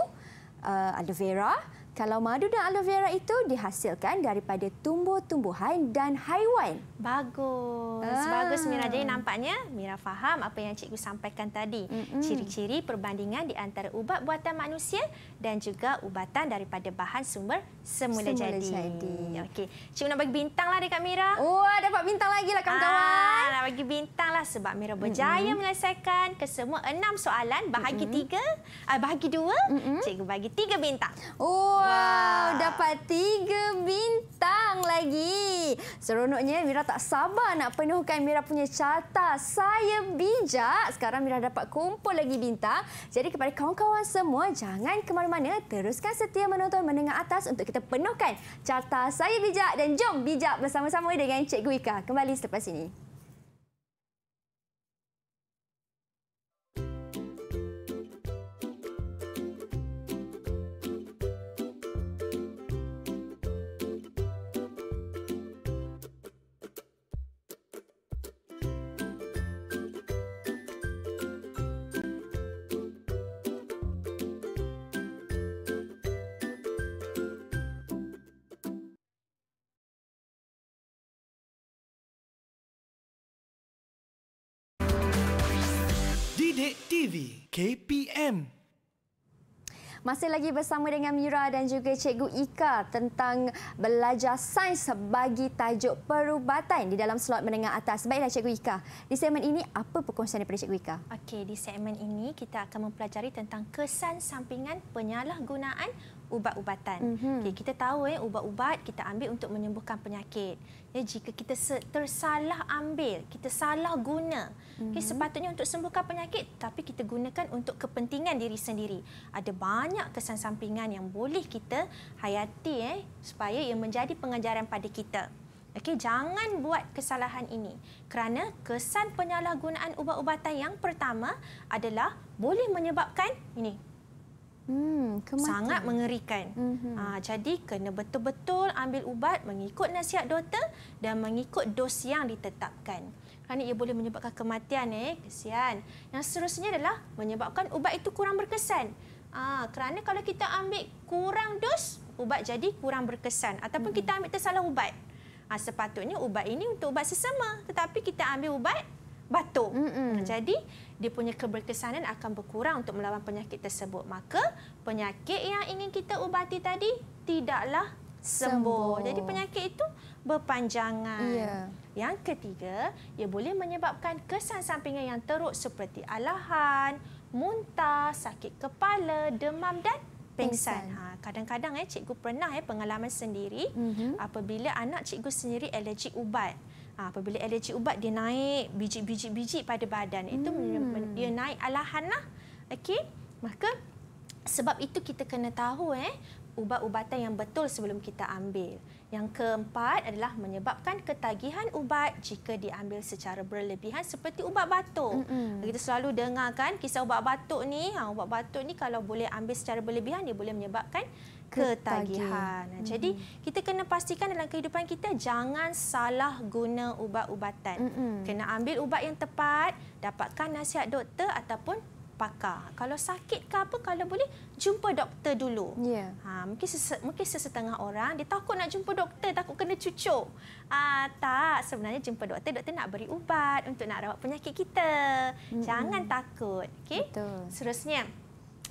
Speaker 1: uh, aloe vera, kalau madu dan aloe vera itu dihasilkan daripada tumbuh-tumbuhan dan haiwan. Bagus. Ah. Bagus Mira. Jadi
Speaker 2: nampaknya Mira faham apa yang cikgu sampaikan tadi. Ciri-ciri mm -hmm. perbandingan di antara ubat buatan manusia dan juga ubatan daripada bahan sumber semula, semula jadi. jadi. Okey. Cikgu nak bagi bintang bintanglah dekat Mira. Wah, oh, dapat bintang lagi lah kawan-kawan. Ah, nak bagi bintanglah sebab Mira berjaya mm -hmm. menyelesaikan kesemua enam soalan bahagi mm -hmm. tiga. Ah, bahagi dua. Mm -hmm. Cikgu bagi
Speaker 1: tiga bintang. Oh. Wow, dapat tiga bintang lagi. Seronoknya Mira tak sabar nak penuhkan Mira punya carta Saya Bijak. Sekarang Mira dapat kumpul lagi bintang. Jadi kepada kawan-kawan semua, jangan ke mana-mana. Teruskan setia menonton menengah atas untuk kita penuhkan carta Saya Bijak. Dan jom bijak bersama-sama dengan Cikgu Ika. Kembali selepas ini. KPM. Masih lagi bersama dengan Mira dan juga Cikgu Ika tentang belajar sains bagi tajuk perubatan di dalam slot menengah atas. Baiklah Cikgu Ika, di segmen ini apa perkongsian daripada Cikgu Ika?
Speaker 2: Okey, di segmen ini kita akan mempelajari tentang kesan sampingan penyalahgunaan ubat-ubatan. Mm-hmm. Okay, kita tahu eh ubat-ubat kita ambil untuk menyembuhkan penyakit. Ya, jika kita tersalah ambil, kita salah guna. Mm-hmm. Okay, sepatutnya untuk sembuhkan penyakit tapi kita gunakan untuk kepentingan diri sendiri. Ada banyak kesan sampingan yang boleh kita hayati eh supaya ia menjadi pengajaran pada kita. Okey, jangan buat kesalahan ini. Kerana kesan penyalahgunaan ubat-ubatan yang pertama adalah boleh menyebabkan ini
Speaker 1: Hmm, sangat mengerikan. Hmm. Aa, ah,
Speaker 2: jadi kena betul-betul ambil ubat mengikut nasihat doktor dan mengikut dos yang ditetapkan. Kerana ia boleh menyebabkan kematian eh, kesian. Yang seterusnya adalah menyebabkan ubat itu kurang berkesan. Aa, ah, kerana kalau kita ambil kurang dos, ubat jadi kurang berkesan ataupun hmm. kita mhm. ambil tersalah ubat. Ha, sepatutnya ubat ini untuk ubat sesama tetapi kita ambil ubat batuk. Hmm. Jadi dia punya keberkesanan akan berkurang untuk melawan penyakit tersebut. Maka penyakit yang ingin kita ubati tadi tidaklah sembuh. sembuh. Jadi penyakit itu berpanjangan. Ya. Yang ketiga, ia boleh menyebabkan kesan sampingan yang teruk seperti alahan, muntah, sakit kepala, demam dan pingsan. Ha, kadang-kadang eh cikgu pernah eh pengalaman sendiri mm-hmm. apabila anak cikgu sendiri alergik ubat. Ah, apabila alergi ubat dia naik biji-biji-biji pada badan itu hmm. dia naik alahan lah okay maka sebab itu kita kena tahu eh ubat-ubatan yang betul sebelum kita ambil yang keempat adalah menyebabkan ketagihan ubat jika diambil secara berlebihan seperti ubat batuk. Mm-hmm. Kita selalu dengar kan kisah ubat batuk ni, ha ubat batuk ni kalau boleh ambil secara berlebihan dia boleh menyebabkan ketagihan. Ketagi. Jadi mm-hmm. kita kena pastikan dalam kehidupan kita jangan salah guna ubat-ubatan. Mm-hmm. Kena ambil ubat yang tepat, dapatkan nasihat doktor ataupun pakar. Kalau sakit ke apa, kalau boleh jumpa doktor dulu. Yeah. Ha, mungkin, ses- mungkin sesetengah orang, dia takut nak jumpa doktor, takut kena cucuk. Ha, tak, sebenarnya jumpa doktor, doktor nak beri ubat untuk nak rawat penyakit kita. Mm-hmm. Jangan takut. Okay? Betul.
Speaker 1: Seterusnya,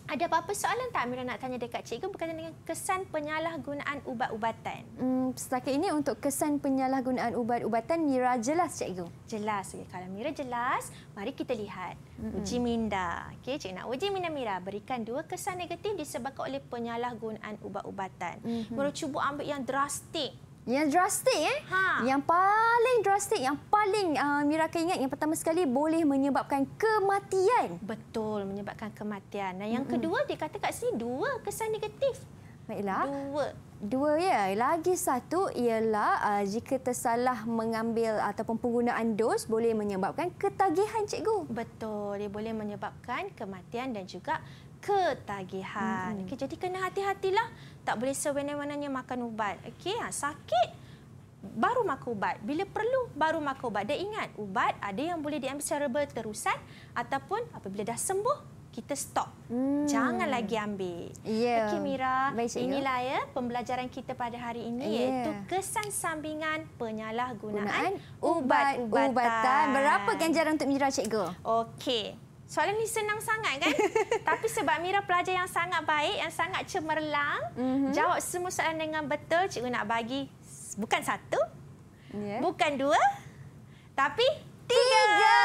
Speaker 1: ada apa-apa soalan
Speaker 2: tak Amira nak tanya dekat cikgu berkaitan dengan kesan penyalahgunaan ubat-ubatan?
Speaker 1: Hmm, setakat ini untuk kesan penyalahgunaan ubat-ubatan, Mira jelas cikgu? Jelas. Okay. Kalau Mira jelas, mari kita
Speaker 2: lihat. Mm-hmm. Uji minda. Okay, cikgu nak uji minda Mira. Berikan dua kesan negatif disebabkan oleh penyalahgunaan ubat-ubatan. Mm-hmm. Baru cuba ambil yang drastik.
Speaker 1: Yang drastik eh? Ha. Yang paling drastik, yang paling uh, Mira akan ingat yang pertama sekali boleh menyebabkan kematian. Betul,
Speaker 2: menyebabkan kematian. Dan yang mm -hmm. kedua dia kata kat sini dua kesan
Speaker 1: negatif. Baiklah. Dua. Dua ya. Lagi satu ialah uh, jika tersalah mengambil ataupun penggunaan dos boleh menyebabkan ketagihan cikgu. Betul, dia boleh menyebabkan kematian dan juga ketagihan. -hmm. okay, jadi kena
Speaker 2: hati-hatilah tak boleh sewenang-wenangnya makan ubat. Okey, ha, sakit baru makan ubat. Bila perlu baru makan ubat. Dan ingat, ubat ada yang boleh diambil secara berterusan ataupun apabila dah sembuh kita stop. Hmm. Jangan lagi ambil. Yeah. Okey Mira, Baik, inilah ya pembelajaran kita pada hari ini yeah. iaitu kesan sampingan penyalahgunaan
Speaker 1: ubat-ubatan. Ubat Berapa ganjaran untuk Mira cikgu?
Speaker 2: Okey. Soalan ni senang sangat kan? Tapi sebab Mira pelajar yang sangat baik, yang sangat cemerlang, mm -hmm. jawab semua soalan dengan betul, cikgu nak bagi bukan satu,
Speaker 1: yeah. bukan dua, tapi tiga. tiga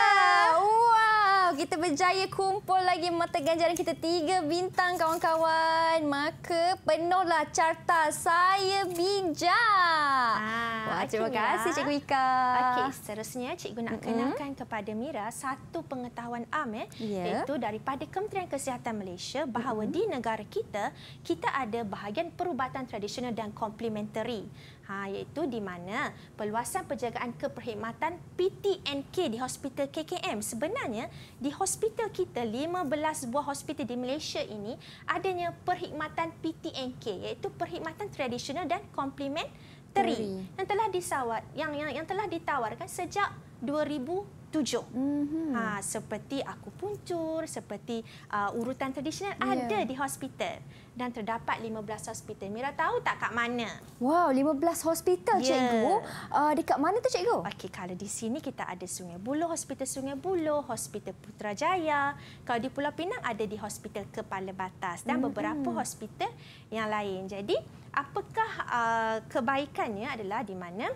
Speaker 1: kita berjaya kumpul lagi mata ganjaran kita tiga bintang kawan-kawan. Maka penuhlah carta saya bijak. Ha, Wah, terima kasih Cikgu Ika. Okey,
Speaker 2: seterusnya Cikgu nak mm-hmm. kenalkan kepada Mira satu pengetahuan am eh, yeah. iaitu daripada Kementerian Kesihatan Malaysia bahawa mm-hmm. di negara kita, kita ada bahagian perubatan tradisional dan komplementari. Ha, iaitu di mana peluasan penjagaan keperkhidmatan PTNK di hospital KKM. Sebenarnya di hospital kita, 15 buah hospital di Malaysia ini adanya perkhidmatan PTNK iaitu perkhidmatan tradisional dan komplementari yang telah disawat yang, yang yang telah ditawarkan sejak 2007. Mm-hmm. Ha, seperti aku puncur, seperti uh, urutan tradisional yeah. ada di hospital dan terdapat 15 hospital. Mira tahu tak kat mana?
Speaker 1: Wow, 15 hospital yeah. cikgu.
Speaker 2: Uh, dekat mana tu cikgu? Okey, kalau di sini kita ada Sungai Buloh, Hospital Sungai Buloh, Hospital Putrajaya. Kalau di Pulau Pinang ada di Hospital Kepala Batas dan mm-hmm. beberapa hospital yang lain. Jadi, apakah uh, kebaikannya adalah di mana?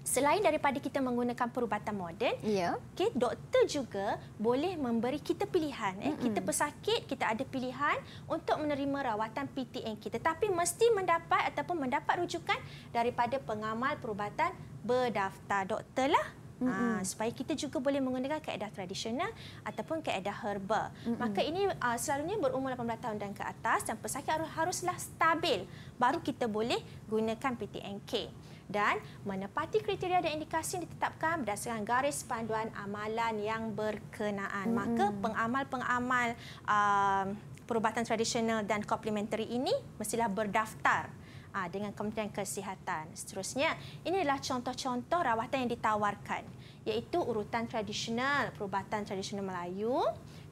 Speaker 2: Selain daripada kita menggunakan perubatan moden, ya. okay, doktor juga boleh memberi kita pilihan. Eh. Kita pesakit, kita ada pilihan untuk menerima rawatan PTN kita. Tapi mesti mendapat ataupun mendapat rujukan daripada pengamal perubatan berdaftar doktor. Lah. Ha, supaya kita juga boleh menggunakan kaedah tradisional ataupun kaedah herba. Mm-mm. Maka ini uh, selalunya berumur 18 tahun dan ke atas dan pesakit haruslah stabil. Baru kita boleh gunakan PTNK dan menepati kriteria dan indikasi yang ditetapkan berdasarkan garis panduan amalan yang berkenaan. Hmm. Maka pengamal-pengamal um, perubatan tradisional dan komplementari ini mestilah berdaftar uh, dengan Kementerian Kesihatan. Seterusnya, inilah contoh-contoh rawatan yang ditawarkan iaitu urutan tradisional, perubatan tradisional Melayu,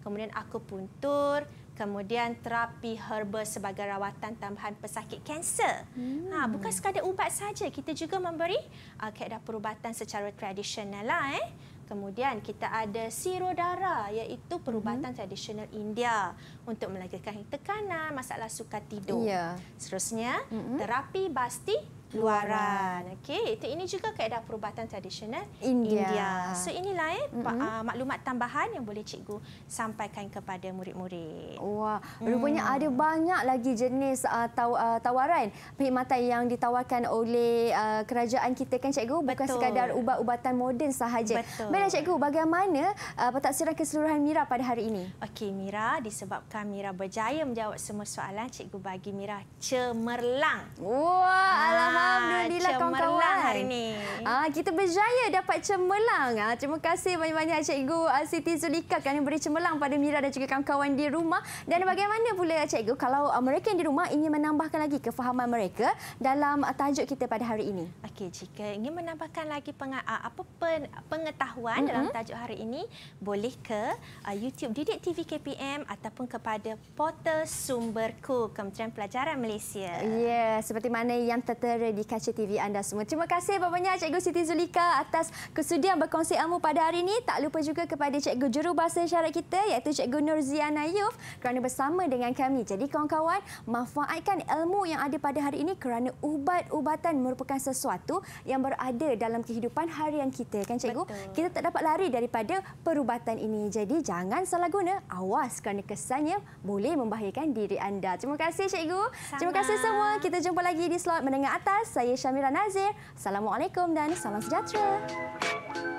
Speaker 2: kemudian akupuntur, kemudian terapi herba sebagai rawatan tambahan pesakit kanser. Hmm. Ha, bukan sekadar ubat saja, kita juga memberi uh, keadaan perubatan secara tradisional lah eh. Kemudian kita ada siro darah iaitu perubatan hmm. tradisional India untuk melegakan tekanan, masalah suka tidur. Yeah. Seterusnya, hmm. terapi basti luaran. luaran. Okey, itu ini juga kaedah perubatan tradisional India. India. So inilah eh mm -hmm. maklumat tambahan yang boleh cikgu sampaikan kepada murid-murid.
Speaker 1: Wah, hmm. rupanya hmm. ada banyak lagi jenis uh, taw uh, tawaran perkhidmatan yang ditawarkan oleh uh, kerajaan kita kan cikgu, bukan Betul. sekadar ubat-ubatan moden sahaja. Betul. Baiklah cikgu, bagaimana uh, pentaksiran keseluruhan Mira pada hari ini?
Speaker 2: Okey, Mira disebabkan Mira berjaya menjawab semua soalan, cikgu bagi
Speaker 1: Mira cemerlang. Wah, alhamdulillah Alhamdulillah ah, kawan-kawan hari ini. Ah kita berjaya dapat cemerlang. Ah terima kasih banyak-banyak cikgu ah, Siti Zulika kerana beri cemerlang pada Mira dan juga kawan-kawan di rumah. Dan bagaimana pula cikgu kalau ah, mereka yang di rumah ingin menambahkan lagi kefahaman mereka dalam tajuk kita pada hari ini?
Speaker 2: Okey, jika ingin menambahkan lagi apa pengetahuan mm -hmm. dalam tajuk hari ini, boleh ke YouTube Didik TV KPM ataupun kepada portal Sumberku Kementerian
Speaker 1: Pelajaran Malaysia. Ya, yeah, seperti mana yang tertera berada di kaca TV anda semua. Terima kasih banyak Cikgu Siti Zulika atas kesudian berkongsi ilmu pada hari ini. Tak lupa juga kepada Cikgu Jurubahasa Syarat kita iaitu Cikgu Nur Ziana Yuf kerana bersama dengan kami. Jadi kawan-kawan, manfaatkan ilmu yang ada pada hari ini kerana ubat-ubatan merupakan sesuatu yang berada dalam kehidupan harian kita. Kan Cikgu? Betul. Kita tak dapat lari daripada perubatan ini. Jadi jangan salah guna. Awas kerana kesannya boleh membahayakan diri anda. Terima kasih Cikgu. Sama. Terima kasih semua. Kita jumpa lagi di slot menengah Atas saya Syamira Nazir. Assalamualaikum dan salam sejahtera.